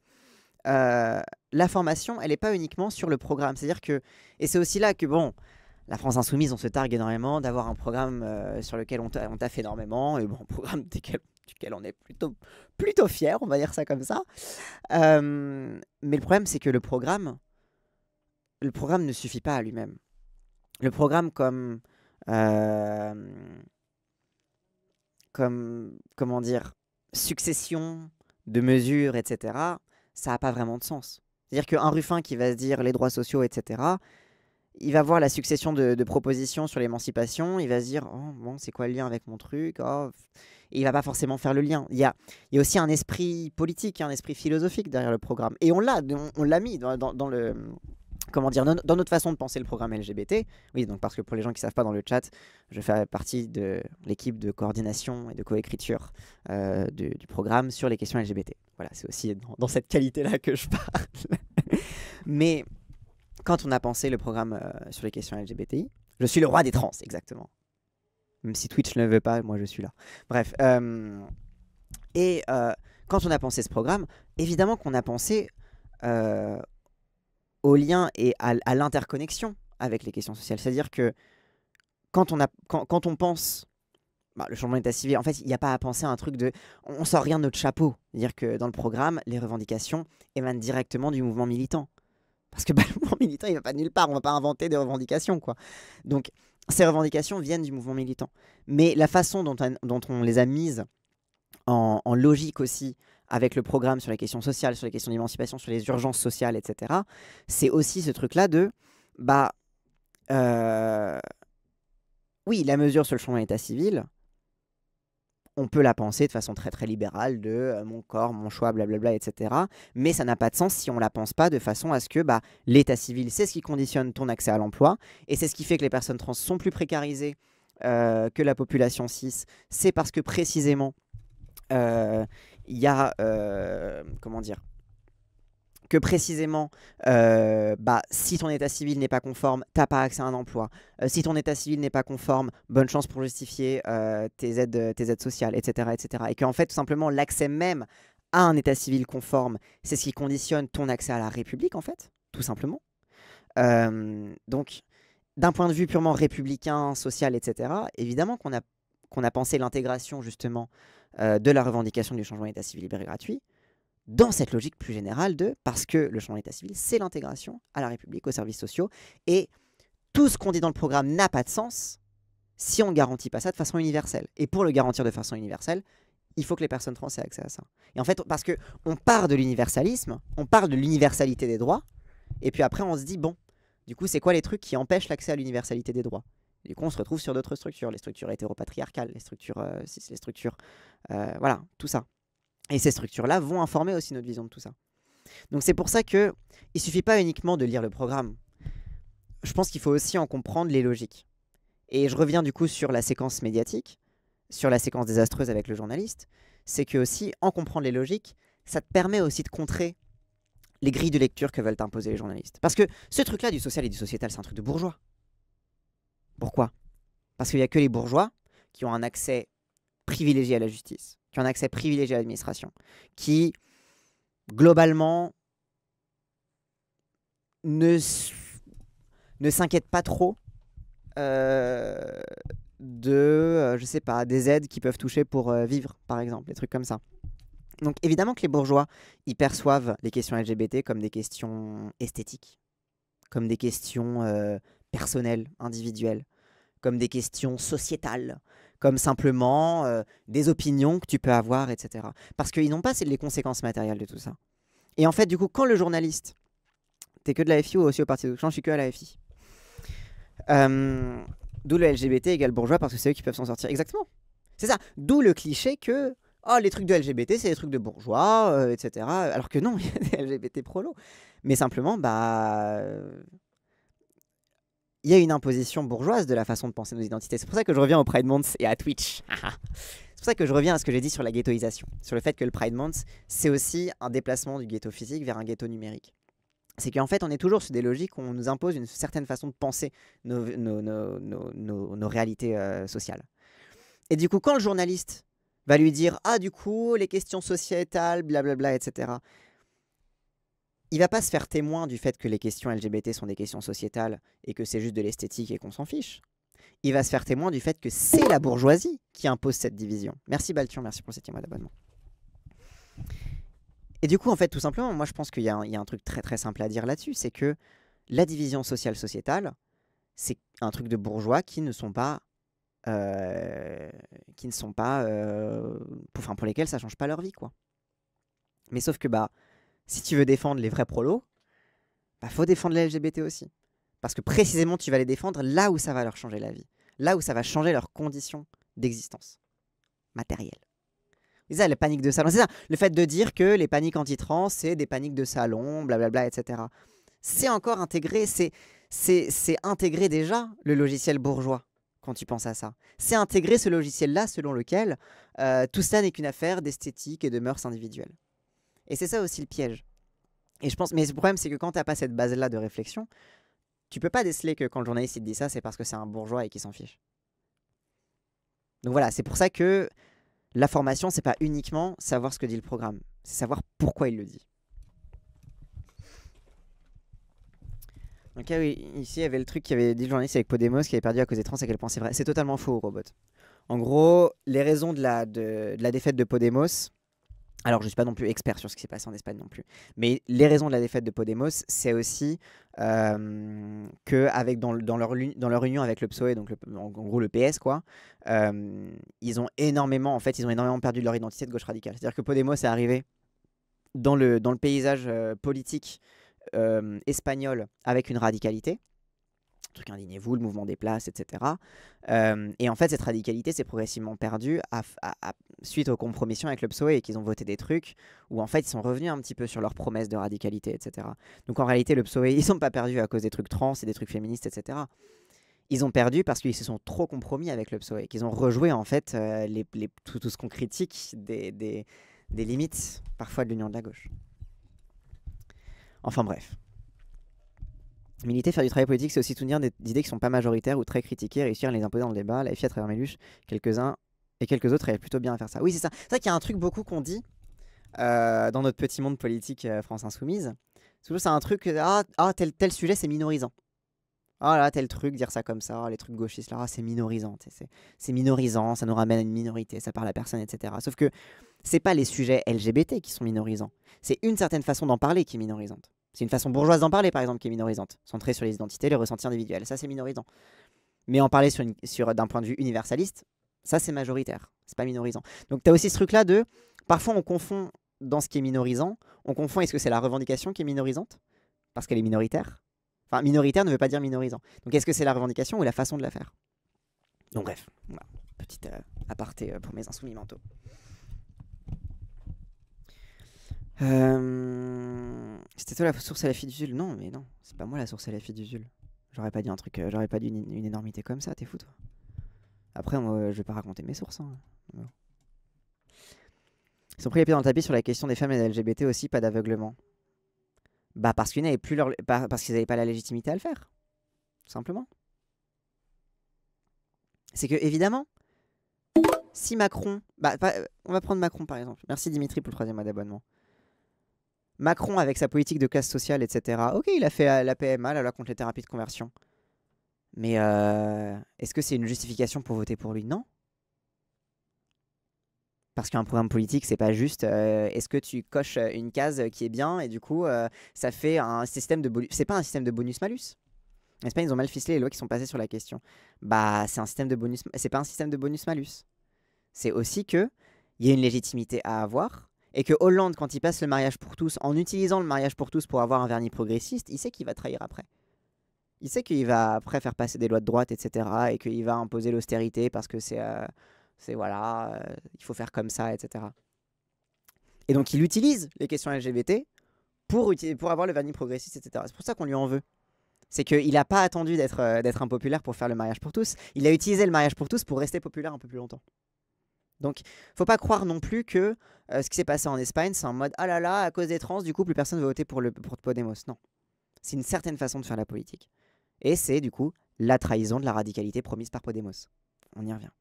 euh, la formation, elle n'est pas uniquement sur le programme. C'est-à-dire que, et c'est aussi là que bon la France Insoumise, on se targue énormément d'avoir un programme euh, sur lequel on, taffe énormément, et bon, un programme duquel, on est plutôt, plutôt fier, on va dire ça comme ça. Euh, mais le problème, c'est que le programme, le programme ne suffit pas à lui-même. Le programme comme... Euh, comment dire, succession de mesures, etc., ça n'a pas vraiment de sens. C'est-à-dire qu'un Ruffin qui va se dire les droits sociaux, etc., il va voir la succession de, propositions sur l'émancipation, il va se dire oh, bon, c'est quoi le lien avec mon truc oh, Et il va pas forcément faire le lien. Il y a, il aussi un esprit politique, un esprit philosophique derrière le programme. Et on l'a, on, l'a mis dans, le. Comment dire, dans notre façon de penser le programme LGBT, oui, donc parce que pour les gens qui ne savent pas dans le chat, je fais partie de l'équipe de coordination et de coécriture euh, du, programme sur les questions LGBT. Voilà, c'est aussi dans, dans cette qualité-là que je parle. Mais quand on a pensé le programme euh, sur les questions LGBTI, je suis le roi des trans, exactement. Même si Twitch ne veut pas, moi je suis là. Bref. Euh, et euh, quand on a pensé ce programme, évidemment qu'on a pensé au lien et à, l'interconnexion avec les questions sociales. C'est-à-dire que quand on, a, quand, on pense bah, le changement d'état civil, en fait, il n'y a pas à penser à un truc de. On sort rien de notre chapeau. C'est-à-dire que dans le programme, les revendications émanent directement du mouvement militant. Parce que le mouvement militant, il ne va pas nulle part, on ne va pas inventer des revendications. quoi. Donc, ces revendications viennent du mouvement militant. Mais la façon dont, on, dont on les a mises en, logique aussi avec le programme sur les questions sociales, sur les questions d'émancipation, sur les urgences sociales, etc., c'est aussi ce truc-là de, bah, euh, oui, la mesure sur le champ d'état civil, on peut la penser de façon très très libérale de euh, mon corps, mon choix, blablabla, etc. Mais ça n'a pas de sens si on la pense pas de façon à ce que bah, l'état civil, c'est ce qui conditionne ton accès à l'emploi, et c'est ce qui fait que les personnes trans sont plus précarisées euh, que la population cis. C'est parce que précisément, euh, il y a, comment dire, que précisément, euh, bah, si ton état civil n'est pas conforme, tu n'as pas accès à un emploi. Euh, si ton état civil n'est pas conforme, bonne chance pour justifier euh, tes, aides, tes aides sociales, etc. etc. Et qu'en fait, tout simplement, l'accès même à un état civil conforme, c'est ce qui conditionne ton accès à la République, en fait, tout simplement. donc, d'un point de vue purement républicain, social, etc., évidemment qu'on a, qu'on a pensé l'intégration, justement, de la revendication du changement d'état civil libre et gratuit dans cette logique plus générale de parce que le changement l'état civil, c'est l'intégration à la République, aux services sociaux, et tout ce qu'on dit dans le programme n'a pas de sens si on ne garantit pas ça de façon universelle. Et pour le garantir de façon universelle, il faut que les personnes trans aient accès à ça. Et en fait, parce que on part de l'universalisme, on parle de l'universalité des droits, et puis après on se dit bon, du coup, c'est quoi les trucs qui empêchent l'accès à l'universalité des droits Du coup, on se retrouve sur d'autres structures, les structures hétéropatriarcales, les structures, euh, les structures, euh, voilà, tout ça. Et ces structures-là vont informer aussi notre vision de tout ça. Donc c'est pour ça que il suffit pas uniquement de lire le programme. Je pense qu'il faut aussi en comprendre les logiques. Et je reviens du coup sur la séquence médiatique, sur la séquence désastreuse avec le journaliste, c'est que aussi en comprendre les logiques, ça te permet aussi de contrer les grilles de lecture que veulent imposer les journalistes. Parce que ce truc-là du social et du sociétal, c'est un truc de bourgeois. Pourquoi Parce qu'il n'y a que les bourgeois qui ont un accès privilégié à la justice, qui ont un accès privilégié à l'administration, qui, globalement, ne, ne s'inquiètent pas trop euh, de, euh, je sais pas, des aides qui peuvent toucher pour euh, vivre, par exemple, des trucs comme ça. Donc évidemment que les bourgeois, ils perçoivent les questions LGBT comme des questions esthétiques, comme des questions personnelles, individuelles, comme des questions sociétales, comme simplement euh, des opinions que tu peux avoir, etc. Parce qu'ils n'ont pas les conséquences matérielles de tout ça. Et en fait, du coup, quand le journaliste, t'es que de la FI ou aussi au Parti de l'Occident, je suis que à la FI. D'où le LGBT égale bourgeois parce que c'est eux qui peuvent s'en sortir. Exactement. C'est ça. D'où le cliché que oh, les trucs de LGBT, c'est des trucs de bourgeois, euh, etc. Alors que non, il y a des LGBT prolos. Mais simplement, bah il y a une imposition bourgeoise de la façon de penser nos identités. C'est pour ça que je reviens au Pride Month et à Twitch. c'est pour ça que je reviens à ce que j'ai dit sur la ghettoisation, sur le fait que le Pride Month, c'est aussi un déplacement du ghetto physique vers un ghetto numérique. C'est qu'en fait, on est toujours sur des logiques où on nous impose une certaine façon de penser nos, réalités euh, sociales. Et du coup, quand le journaliste va lui dire Ah, du coup, les questions sociétales, blablabla, etc il va pas se faire témoin du fait que les questions LGBT sont des questions sociétales et que c'est juste de l'esthétique et qu'on s'en fiche. Il va se faire témoin du fait que c'est la bourgeoisie qui impose cette division. Merci Baltion, merci pour cet mois d'abonnement. Et du coup, en fait, tout simplement, moi je pense qu'il y, a un truc très très simple à dire là-dessus, c'est que la division sociale sociétale, c'est un truc de bourgeois qui ne sont pas, euh, qui ne sont pas, euh, pour, enfin pour lesquels ça change pas leur vie, quoi. Mais sauf que bah si tu veux défendre les vrais prolos, bah faut défendre les LGBT aussi. Parce que précisément, tu vas les défendre là où ça va leur changer la vie, là où ça va changer leurs conditions d'existence matérielle. C'est ça, la panique de salon, c'est ça, le fait de dire que les paniques anti-trans, c'est des paniques de salon, blablabla, etc. C'est encore intégré, c'est, c'est, intégré déjà le logiciel bourgeois quand tu penses à ça. C'est intégré ce logiciel-là selon lequel euh, tout ça n'est qu'une affaire d'esthétique et de mœurs individuelles. Et c'est ça aussi le piège. Et je pense, mais le problème, c'est que quand tu n'as pas cette base-là de réflexion, tu peux pas déceler que quand le journaliste te dit ça, c'est parce que c'est un bourgeois et qu'il s'en fiche. Donc voilà, c'est pour ça que la formation, c'est pas uniquement savoir ce que dit le programme, c'est savoir pourquoi il le dit. Donc ah oui, ici il y avait le truc qui avait dit le journaliste avec Podemos qui avait perdu à cause des trans et qu'elle pensait vrai. C'est totalement faux, robot. En gros, les raisons de la, de la défaite de Podemos, alors, je ne suis pas non plus expert sur ce qui s'est passé en Espagne non plus. Mais les raisons de la défaite de Podemos, c'est aussi euh, que avec, dans, leur, dans leur union avec le PSOE, donc en, gros le PS, quoi, euh, ils ont énormément, en fait, ils ont énormément perdu leur identité de gauche radicale. C'est-à-dire que Podemos est arrivé dans le, dans le paysage euh, politique espagnol avec une radicalité, truc indignez-vous, le mouvement des places, etc. et en fait, cette radicalité s'est progressivement perdue à, suite aux compromissions avec le PSOE et qu'ils ont voté des trucs où en fait ils sont revenus un petit peu sur leurs promesses de radicalité, etc. Donc en réalité, le PSOE, ils sont pas perdus à cause des trucs trans et des trucs féministes, etc. Ils ont perdu parce qu'ils se sont trop compromis avec le PSOE, qu'ils ont rejoué en fait euh, les, tout, ce qu'on critique des limites parfois de l'union de la gauche. Enfin bref. Militer, faire du travail politique, c'est aussi soutenir des, idées qui ne sont pas majoritaires ou très critiquées, réussir à les imposer dans le débat. La fiat à travers Méluche, quelques-uns et quelques autres, elle plutôt bien à faire ça. Oui, c'est ça. C'est vrai qu'il y a un truc beaucoup qu'on dit euh, dans notre petit monde politique euh, France Insoumise. C'est un truc, ah, ah, tel, tel sujet, c'est minorisant. Ah là, tel truc, dire ça comme ça, les trucs gauchistes, là, ah, c'est minorisant. C'est minorisant, ça nous ramène à une minorité, ça parle à personne, etc. Sauf que c'est pas les sujets LGBT qui sont minorisants. C'est une certaine façon d'en parler qui est minorisante. C'est une façon bourgeoise d'en parler, par exemple, qui est minorisante, centrée sur les identités, les ressentis individuels. Ça, c'est minorisant. Mais en parler sur, d'un point de vue universaliste, ça, c'est majoritaire. C'est pas minorisant. Donc, tu as aussi ce truc-là de. Parfois, on confond dans ce qui est minorisant, on confond est-ce que c'est la revendication qui est minorisante Parce qu'elle est minoritaire Enfin, minoritaire ne veut pas dire minorisant. Donc, est-ce que c'est la revendication ou la façon de la faire Donc, bref, voilà. petite euh, aparté euh, pour mes insoumis mentaux. Euh, c'était toi la source à la fille du Zul, Non, mais non, c'est pas moi la source à la Zul. J'aurais pas dit un truc, euh, j'aurais pas dit une, énormité comme ça, t'es fou toi. Après, moi, je vais pas raconter mes sources. Hein. Ils sont pris les pieds dans le tapis sur la question des femmes et des LGBT aussi, pas d'aveuglement. Bah parce qu'ils n'avaient plus leur... parce qu'ils n'avaient pas la légitimité à le faire, simplement. C'est que évidemment, si Macron, bah, euh, on va prendre Macron par exemple. Merci Dimitri pour le troisième mois d'abonnement. Macron, avec sa politique de classe sociale, etc., ok, il a fait euh, la PMA, la contre les thérapies de conversion. Mais euh, est-ce que c'est une justification pour voter pour lui Non. Parce qu'un programme politique, c'est pas juste. Euh, est-ce que tu coches une case qui est bien et du coup, ça fait un système de C'est pas un système de bonus-malus. N'est-ce pas Ils ont mal ficelé les lois qui sont passées sur la question. Bah, c'est un système de bonus. C'est pas un système de bonus-malus. C'est aussi que il y a une légitimité à avoir et que Hollande, quand il passe le mariage pour tous, en utilisant le mariage pour tous pour avoir un vernis progressiste, il sait qu'il va trahir après. Il sait qu'il va après faire passer des lois de droite, etc., et qu'il va imposer l'austérité parce que c'est, euh, c'est voilà, euh, il faut faire comme ça, etc. Et donc il utilise les questions LGBT pour, avoir le vernis progressiste, etc. C'est pour ça qu'on lui en veut. C'est qu'il n'a pas attendu euh, d'être impopulaire pour faire le mariage pour tous. Il a utilisé le mariage pour tous pour rester populaire un peu plus longtemps. Donc, faut pas croire non plus que euh, ce qui s'est passé en Espagne, c'est en mode ah là là, à cause des trans, du coup, plus personne ne voter pour, le, pour Podemos. Non. C'est une certaine façon de faire la politique. Et c'est, du coup, la trahison de la radicalité promise par Podemos. On y revient.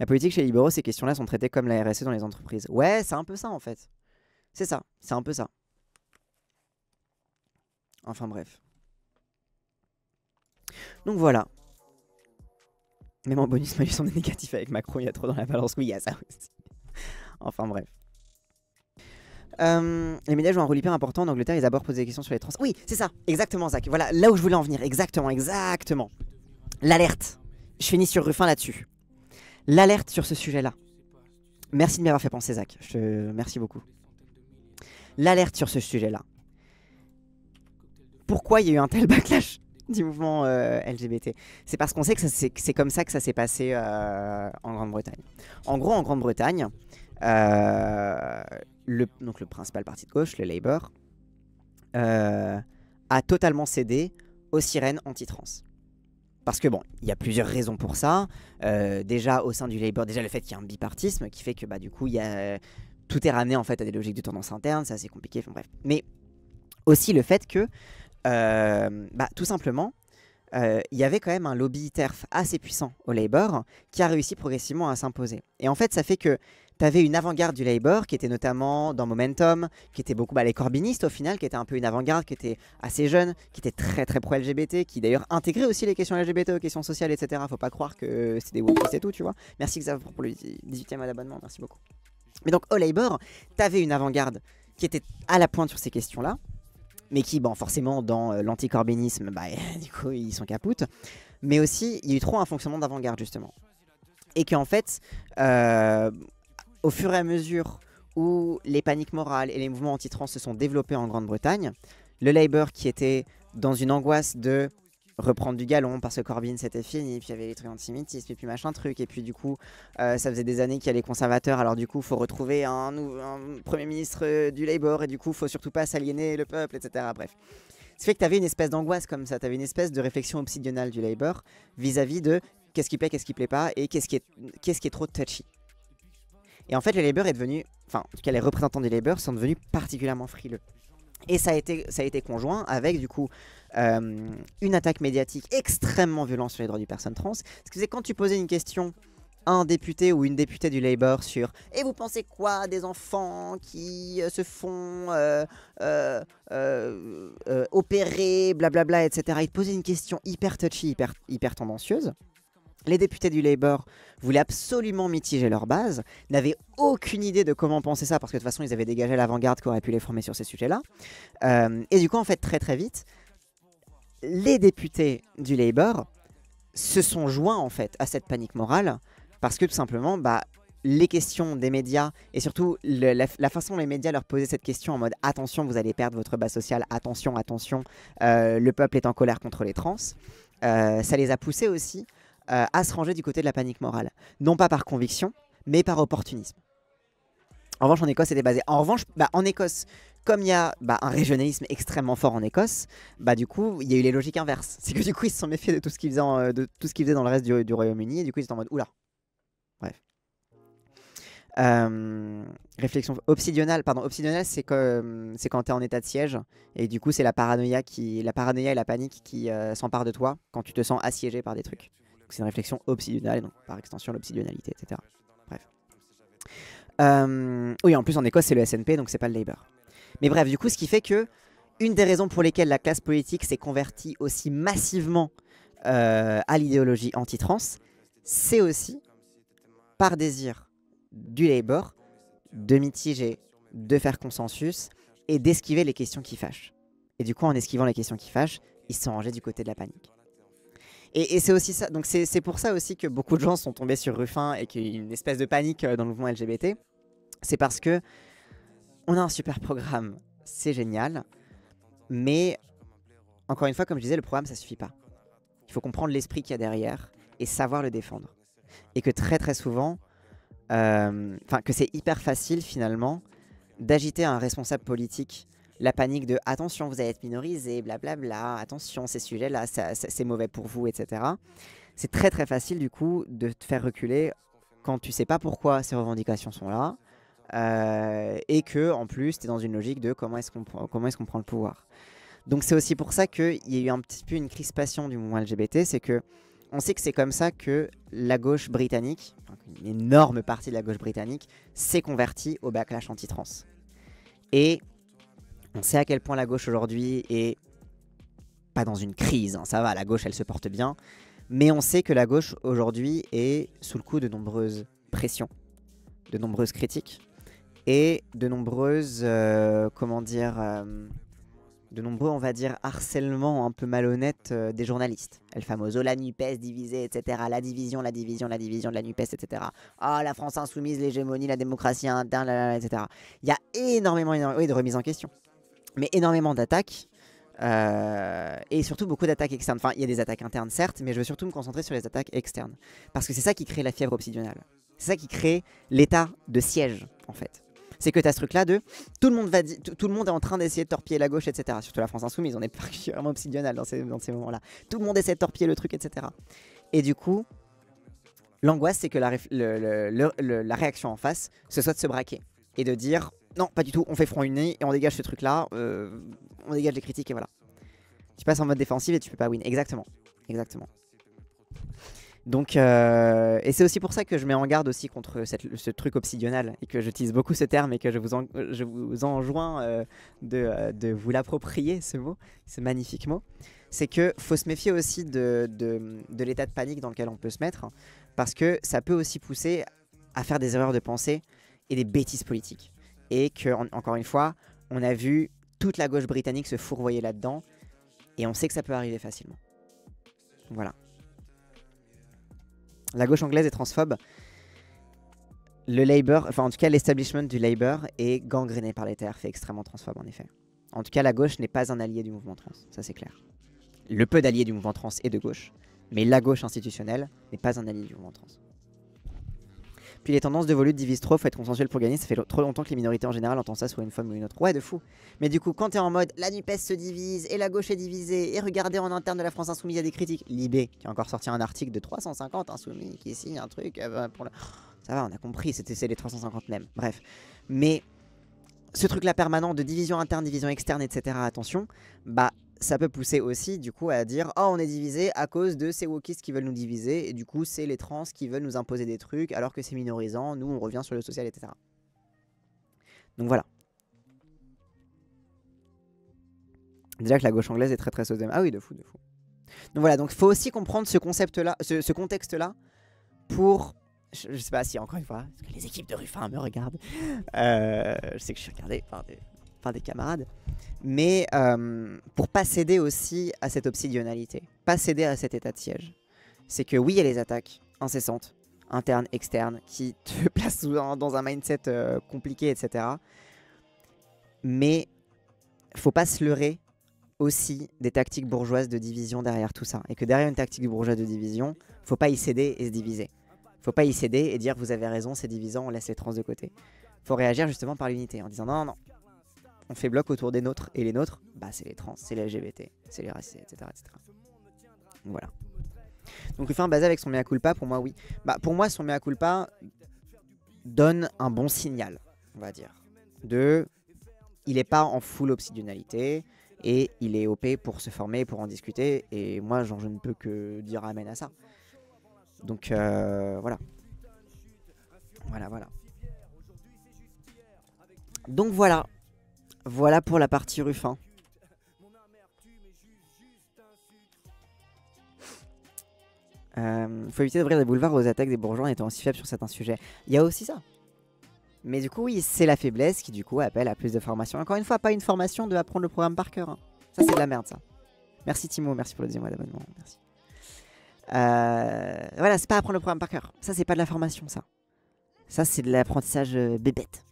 La politique chez les libéraux, ces questions-là sont traitées comme la RSE dans les entreprises. Ouais, c'est un peu ça, en fait. C'est ça, c'est un peu ça. Enfin bref. Donc voilà, même en bonus malus, on est avec Macron, il y a trop dans la balance. Oui, il y a ça aussi. enfin bref. Euh, les médias jouent un rôle hyper important en Angleterre. Ils abordent poser des questions sur les trans. Oui, c'est ça, exactement, Zach. Voilà, là où je voulais en venir, exactement, exactement. L'alerte. Je finis sur Ruffin là-dessus. L'alerte sur ce sujet-là. Merci de m'avoir fait penser, Zach. Je te... Merci beaucoup. L'alerte sur ce sujet-là. Pourquoi il y a eu un tel backlash du mouvement euh, LGBT. C'est parce qu'on sait que c'est comme ça que ça s'est passé euh, en Grande-Bretagne. En gros, en Grande-Bretagne, euh, le, le principal parti de gauche, le Labour, a totalement cédé aux sirènes anti-trans. Parce que bon, il y a plusieurs raisons pour ça. déjà au sein du Labour, déjà le fait qu'il y a un bipartisme qui fait que bah du coup il y a, tout est ramené en fait à des logiques de tendance interne, c'est assez compliqué. bref, mais aussi le fait que euh, bah, tout simplement, euh, il y avait quand même un lobby TERF assez puissant au Labour qui a réussi progressivement à s'imposer. Et en fait, ça fait que tu avais une avant-garde du Labour qui était notamment dans Momentum, qui était beaucoup bah, les corbinistes au final, qui était un peu une avant-garde, qui était assez jeune, qui était très très pro-LGBT, qui d'ailleurs intégrait aussi les questions LGBT aux questions sociales, etc. Faut pas croire que c'est des wokistes et tout, tu vois. Merci Xavier pour le 18ème abonnement, merci beaucoup. Mais donc au Labour, tu avais une avant-garde qui était à la pointe sur ces questions-là, mais qui, forcément, dans euh, l'anticorbenisme, bah, du coup, ils sont capoutes. Mais aussi, il y a eu trop un fonctionnement d'avant-garde, justement. Et qu'en fait, euh, au fur et à mesure où les paniques morales et les mouvements anti-trans se sont développés en Grande-Bretagne, le Labour, qui était dans une angoisse de reprendre du galon parce que Corbyn c'était fini, puis il y avait les trucs antisémitistes, et puis machin truc, et puis du coup euh, ça faisait des années qu'il y a les conservateurs, alors du coup faut retrouver un, premier ministre euh, du Labour, et du coup faut surtout pas s'aliéner le peuple, etc. Bref. Ce fait que tu avais une espèce d'angoisse comme ça, tu avais une espèce de réflexion obsidionale du Labour vis-à-vis de qu'est-ce qui plaît, qu'est-ce qui plaît pas, et qu'est-ce qui est, qu'est-ce qui est trop touchy. Et en fait les Labour est devenu, enfin en tout cas les représentants du Labour sont devenus particulièrement frileux. Et ça a été, ça a été conjoint avec, du coup, euh, une attaque médiatique extrêmement violente sur les droits des personnes trans. Ce qui quand tu posais une question à un député ou une députée du Labour sur « Et vous pensez quoi des enfants qui euh, se font euh, opérer, blablabla, etc. » Il te posait une question hyper touchy, hyper tendancieuse. Les députés du Labour voulaient absolument mitiger leur base, n'avaient aucune idée de comment penser ça, parce que de toute façon, ils avaient dégagé l'avant-garde qui aurait pu les former sur ces sujets-là. Euh, et du coup, en fait, très très vite, les députés du Labour se sont joints en fait à cette panique morale, parce que tout simplement, bah, les questions des médias et surtout la, façon dont les médias leur posaient cette question en mode attention, vous allez perdre votre base sociale, attention, attention, euh, le peuple est en colère contre les trans, euh, ça les a poussés aussi euh, à se ranger du côté de la panique morale. Non pas par conviction, mais par opportunisme. En revanche, en Écosse, c'était basé. En revanche, bah, en Écosse, comme il y a bah, un régionalisme extrêmement fort en Écosse, bah, du coup, il y a eu les logiques inverses. C'est que du coup, ils se sont méfiés de tout ce qu'ils faisaient, euh, dans le reste du, Royaume-Uni, et du coup, ils étaient en mode oula. Bref. Euh, réflexion obsidionale, pardon, obsidionale, c'est que quand t'es en état de siège et du coup c'est la paranoïa qui, la paranoïa et la panique qui s'emparent de toi quand tu te sens assiégé par des trucs c'est une réflexion obsidionale, et donc par extension l'obsidionalité, etc. Bref. Euh, oui, en plus en Écosse c'est le SNP, donc c'est pas le Labour. Mais bref, du coup, ce qui fait que une des raisons pour lesquelles la classe politique s'est convertie aussi massivement euh, à l'idéologie anti-trans, c'est aussi par désir du Labour de mitiger, de faire consensus et d'esquiver les questions qui fâchent. Et du coup, en esquivant les questions qui fâchent, ils se sont rangés du côté de la panique. Et, c'est aussi ça. Donc c'est pour ça aussi que beaucoup de gens sont tombés sur Ruffin et qu'il y a une espèce de panique euh, dans le mouvement LGBT. C'est parce que on a un super programme, c'est génial, mais encore une fois, comme je disais, le programme ça suffit pas. Il faut comprendre l'esprit qu'il y a derrière et savoir le défendre. Et que très très souvent, euh, enfin que c'est hyper facile finalement d'agiter un responsable politique la panique de attention, vous allez être minorisé, blablabla, attention, ces sujets-là, c'est mauvais pour vous, etc. C'est très très facile du coup de te faire reculer quand tu sais pas pourquoi ces revendications sont là euh, et que en plus tu es dans une logique de comment est-ce qu'on comment est-ce qu'on prend le pouvoir. Donc c'est aussi pour ça qu'il y a eu un petit peu une crispation du mouvement LGBT, c'est que on sait que c'est comme ça que la gauche britannique, une énorme partie de la gauche britannique, s'est convertie au backlash anti-trans. Et on sait à quel point la gauche aujourd'hui est pas dans une crise, hein. ça va, la gauche elle se porte bien, mais on sait que la gauche aujourd'hui est sous le coup de nombreuses pressions, de nombreuses critiques et de nombreuses, euh, comment dire, euh, de nombreux, on va dire, harcèlements un peu malhonnêtes euh, des journalistes. El famoso, la NUPES divisée, etc. La division, la division, la division de la NUPES, etc. Ah, la France insoumise, l'hégémonie, la démocratie interne, hein, etc. Il y a énormément, de remises en question mais énormément d'attaques. Euh, et surtout beaucoup d'attaques externes. Enfin, il y a des attaques internes, certes, mais je veux surtout me concentrer sur les attaques externes. Parce que c'est ça qui crée la fièvre obsidionale. C'est ça qui crée l'état de siège, en fait. C'est que tu as ce truc-là de tout le, monde va tout le monde est en train d'essayer de torpiller la gauche, etc. Surtout la France Insoumise, on est particulièrement obsidional dans ces, dans ces moments-là. Tout le monde essaie de torpiller le truc, etc. Et du coup, l'angoisse, c'est que la, la réaction en face, ce soit de se braquer et de dire non, pas du tout. On fait front uni et on dégage ce truc-là. Euh, on dégage les critiques et voilà. Tu passes en mode défensive et tu peux pas win. Exactement. Exactement. Donc, euh, et c'est aussi pour ça que je mets en garde aussi contre ce truc obsidional et que j'utilise beaucoup ce terme et que je vous, je vous enjoins euh, de, vous l'approprier, ce mot, ce magnifique mot. C'est que faut se méfier aussi de, de l'état de panique dans lequel on peut se mettre hein, parce que ça peut aussi pousser à faire des erreurs de pensée et des bêtises politiques et que, encore une fois, on a vu toute la gauche britannique se fourvoyer là-dedans, et on sait que ça peut arriver facilement. Voilà. La gauche anglaise est transphobe. Le Labour, enfin en tout cas l'establishment du Labour est gangréné par les terres, fait extrêmement transphobe en effet. En tout cas, la gauche n'est pas un allié du mouvement trans, ça c'est clair. Le peu d'alliés du mouvement trans est de gauche, mais la gauche institutionnelle n'est pas un allié du mouvement trans. Puis les tendances de volume divisent trop, faut être consensuel pour gagner. Ça fait trop longtemps que les minorités en général entendent ça, soit une femme ou une autre. Ouais, de fou. Mais du coup, quand t'es en mode la NUPES se divise et la gauche est divisée, et regardez en interne de la France Insoumise, il y a des critiques. Libé, qui a encore sorti un article de 350 Insoumis qui signe un truc euh, bah, pour le... Ça va, on a compris, c'était les 350 même. Bref. Mais ce truc-là permanent de division interne, division externe, etc., attention, bah ça peut pousser aussi du coup à dire oh on est divisé à cause de ces wokistes qui veulent nous diviser et du coup c'est les trans qui veulent nous imposer des trucs alors que c'est minorisant, nous on revient sur le social etc. Donc voilà. Déjà que la gauche anglaise est très très sociale. Ah oui, de fou, de fou. Donc voilà, donc faut aussi comprendre ce concept-là, ce, contexte-là, pour je, sais pas si encore une fois, parce que les équipes de Ruffin me regardent. Euh, je sais que je suis regardé par des par des camarades, mais euh, pour pas céder aussi à cette obsidionalité, pas céder à cet état de siège. C'est que oui, il y a les attaques incessantes, internes, externes, qui te placent dans un mindset euh, compliqué, etc. Mais faut pas se leurrer aussi des tactiques bourgeoises de division derrière tout ça. Et que derrière une tactique du bourgeoise de division, faut pas y céder et se diviser. Faut pas y céder et dire vous avez raison, c'est divisant, on laisse les trans de côté. Faut réagir justement par l'unité en disant non, non, on fait bloc autour des nôtres. Et les nôtres, bah, c'est les trans, c'est les LGBT, c'est les racistes, etc. etc. Donc, voilà. Donc un basé avec son mea culpa, pour moi, oui. Bah, pour moi, son mea culpa donne un bon signal, on va dire. De, il n'est pas en full obsidionalité et il est OP pour se former, pour en discuter. Et moi, genre, je ne peux que dire amen à ça. Donc euh, voilà. Voilà, voilà. Donc voilà, voilà pour la partie Ruffin. Il euh, faut éviter d'ouvrir des boulevards aux attaques des bourgeois étant aussi faible sur certains sujets. Il y a aussi ça. Mais du coup, oui, c'est la faiblesse qui, du coup, appelle à plus de formation. Encore une fois, pas une formation de apprendre le programme par cœur. Hein. Ça, c'est de la merde, ça. Merci, Timo. Merci pour le deuxième mois d'abonnement. Merci. Euh, voilà, c'est pas apprendre le programme par cœur. Ça, c'est pas de la formation, ça. Ça, c'est de l'apprentissage euh, bébête.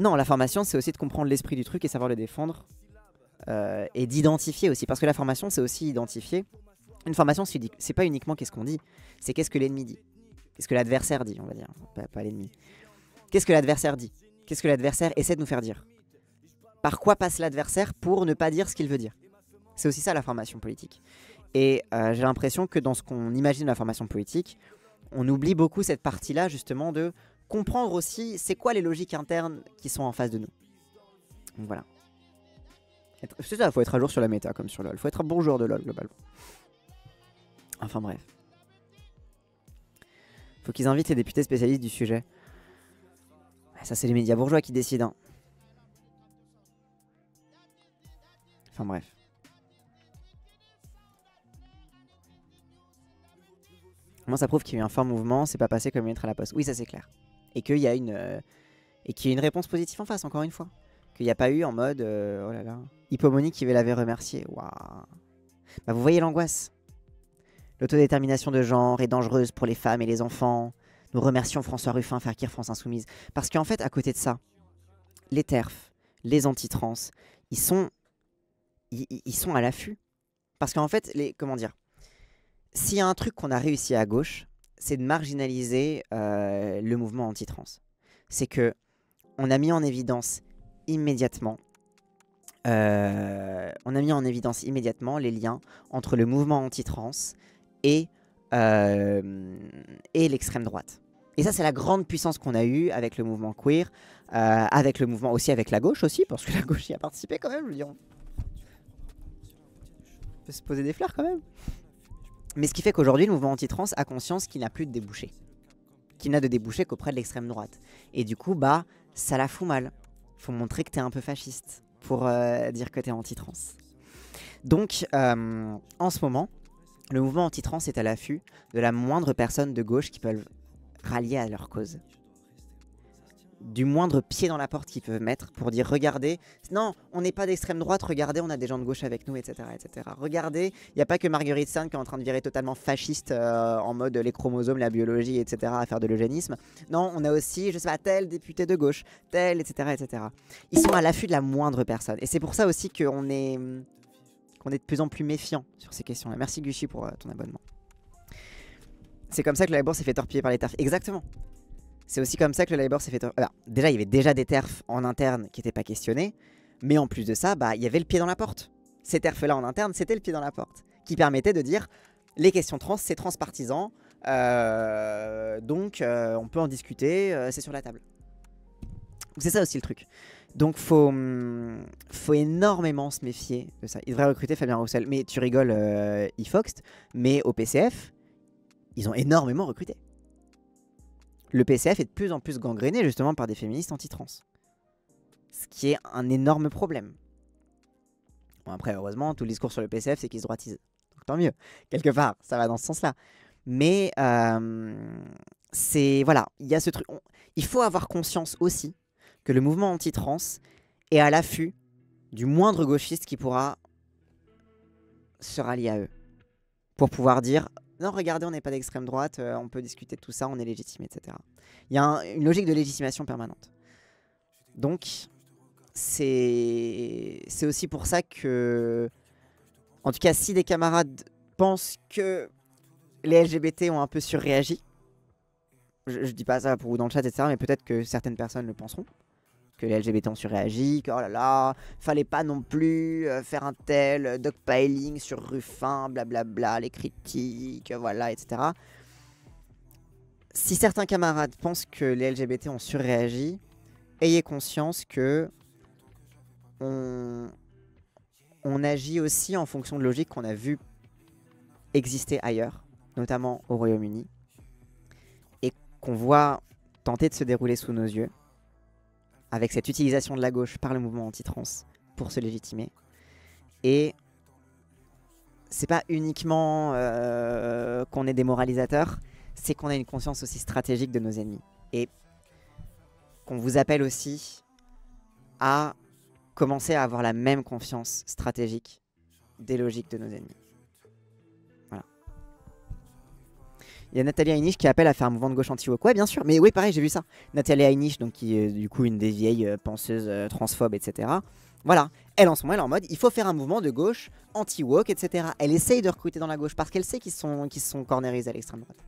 Non, la formation, c'est aussi de comprendre l'esprit du truc et savoir le défendre. Euh, et d'identifier aussi, parce que la formation, c'est aussi identifier. Une formation, c'est pas uniquement qu'est-ce qu'on dit, c'est qu'est-ce que l'ennemi dit. Qu'est-ce que l'adversaire dit, on va dire, hein, pas, pas l'ennemi. Qu'est-ce que l'adversaire dit Qu'est-ce que l'adversaire essaie de nous faire dire Par quoi passe l'adversaire pour ne pas dire ce qu'il veut dire C'est aussi ça la formation politique. Et euh, j'ai l'impression que dans ce qu'on imagine de la formation politique, on oublie beaucoup cette partie-là justement de comprendre aussi c'est quoi les logiques internes qui sont en face de nous. Donc voilà. C'est ça, faut être à jour sur la méta comme sur LoL. Faut être un bon joueur de LoL globalement. Enfin bref. Faut qu'ils invitent les députés spécialistes du sujet. Ça c'est les médias bourgeois qui décident. Hein. Enfin bref. Moi ça prouve qu'il y a eu un fort mouvement, c'est pas passé comme une lettre à la poste. Oui ça c'est clair et qu'il y a une euh, et qu'il y ait une réponse positive en face, encore une fois. Qu'il n'y a pas eu en mode euh, oh là là, Hippomonie qui l'avait remercié. Waouh. Bah, vous voyez l'angoisse. L'autodétermination de genre est dangereuse pour les femmes et les enfants. Nous remercions François Ruffin, Fakir France Insoumise. Parce qu'en fait, à côté de ça, les TERF, les antitrans, ils sont, ils, sont à l'affût. Parce qu'en fait, les, comment dire, s'il y a un truc qu'on a réussi à gauche, c'est de marginaliser euh, le mouvement anti-trans. C'est que on a mis en évidence immédiatement, euh, on a mis en évidence immédiatement les liens entre le mouvement anti-trans euh, et l'extrême droite. Et ça, c'est la grande puissance qu'on a eue avec le mouvement queer, avec le mouvement aussi avec la gauche aussi, parce que la gauche y a participé quand même. Je veux dire, on peut se poser des fleurs quand même. Mais ce qui fait qu'aujourd'hui, le mouvement anti-trans a conscience qu'il n'a plus de débouchés. Qu'il n'a de débouchés qu'auprès de l'extrême droite. Et du coup, bah, ça la fout mal. Faut montrer que t'es un peu fasciste pour euh, dire que t'es anti-trans. Donc, euh, en ce moment, le mouvement anti-trans est à l'affût de la moindre personne de gauche qui peut rallier à leur cause du moindre pied dans la porte qu'ils peuvent mettre pour dire regardez, non, on n'est pas d'extrême droite, regardez, on a des gens de gauche avec nous, etc. etc. Regardez, il n'y a pas que Marguerite Sainte qui est en train de virer totalement fasciste euh, en mode les chromosomes, la biologie, etc. à faire de l'eugénisme. Non, on a aussi, je sais pas, tel député de gauche, tel, etc. etc. Ils sont à l'affût de la moindre personne. Et c'est pour ça aussi qu'on est, qu'on est de plus en plus méfiant sur ces questions-là. Merci Gucci pour euh, ton abonnement. C'est comme ça que la bourse s'est fait torpiller par les tarifs. Exactement. C'est aussi comme ça que le Labor s'est fait... Alors, déjà, il y avait déjà des terfs en interne qui n'étaient pas questionnés, mais en plus de ça, bah, il y avait le pied dans la porte. Ces terfs-là en interne, c'était le pied dans la porte, qui permettait de dire, les questions trans, c'est transpartisan, euh, donc euh, on peut en discuter, euh, c'est sur la table. C'est ça aussi le truc. Donc faut, mm, faut énormément se méfier de ça. Ils devrait recruter Fabien Roussel. Mais tu rigoles, e Ifoxt, mais au PCF, ils ont énormément recruté le PCF est de plus en plus gangréné justement par des féministes anti-trans. Ce qui est un énorme problème. Bon, après, heureusement, tout le discours sur le PCF, c'est qu'ils se droitise. Donc tant mieux, quelque part, ça va dans ce sens-là. Mais euh, c'est. Voilà, il y a ce truc. il faut avoir conscience aussi que le mouvement anti-trans est à l'affût du moindre gauchiste qui pourra se rallier à eux. Pour pouvoir dire non, regardez, on n'est pas d'extrême droite, euh, on peut discuter de tout ça, on est légitime, etc. Il y a une logique de légitimation permanente. Donc, c'est aussi pour ça que, en tout cas, si des camarades pensent que les LGBT ont un peu surréagi, je, je dis pas ça pour vous dans le chat, etc., mais peut-être que certaines personnes le penseront que les LGBT ont surréagi, que oh là là, fallait pas non plus euh, faire un tel dogpiling sur Ruffin, blablabla, les critiques, voilà, etc. Si certains camarades pensent que les LGBT ont surréagi, ayez conscience que on, on agit aussi en fonction de logique qu'on a vues exister ailleurs, notamment au Royaume-Uni, et qu'on voit tenter de se dérouler sous nos yeux avec cette utilisation de la gauche par le mouvement anti-trans pour se légitimer. Et c'est pas uniquement euh, qu'on est des moralisateurs, c'est qu'on a une conscience aussi stratégique de nos ennemis. Et qu'on vous appelle aussi à commencer à avoir la même confiance stratégique des logiques de nos ennemis. Il y a Nathalie Hainich qui appelle à faire un mouvement de gauche anti-woke. Ouais, bien sûr, mais oui, pareil, j'ai vu ça. Nathalie Hainich, donc qui est du coup une des vieilles euh, penseuses euh, transphobes, etc. Voilà, elle en ce moment elle est en mode il faut faire un mouvement de gauche anti walk etc. Elle essaye de recruter dans la gauche parce qu'elle sait qu'ils sont, qu'ils sont cornerisés à l'extrême droite.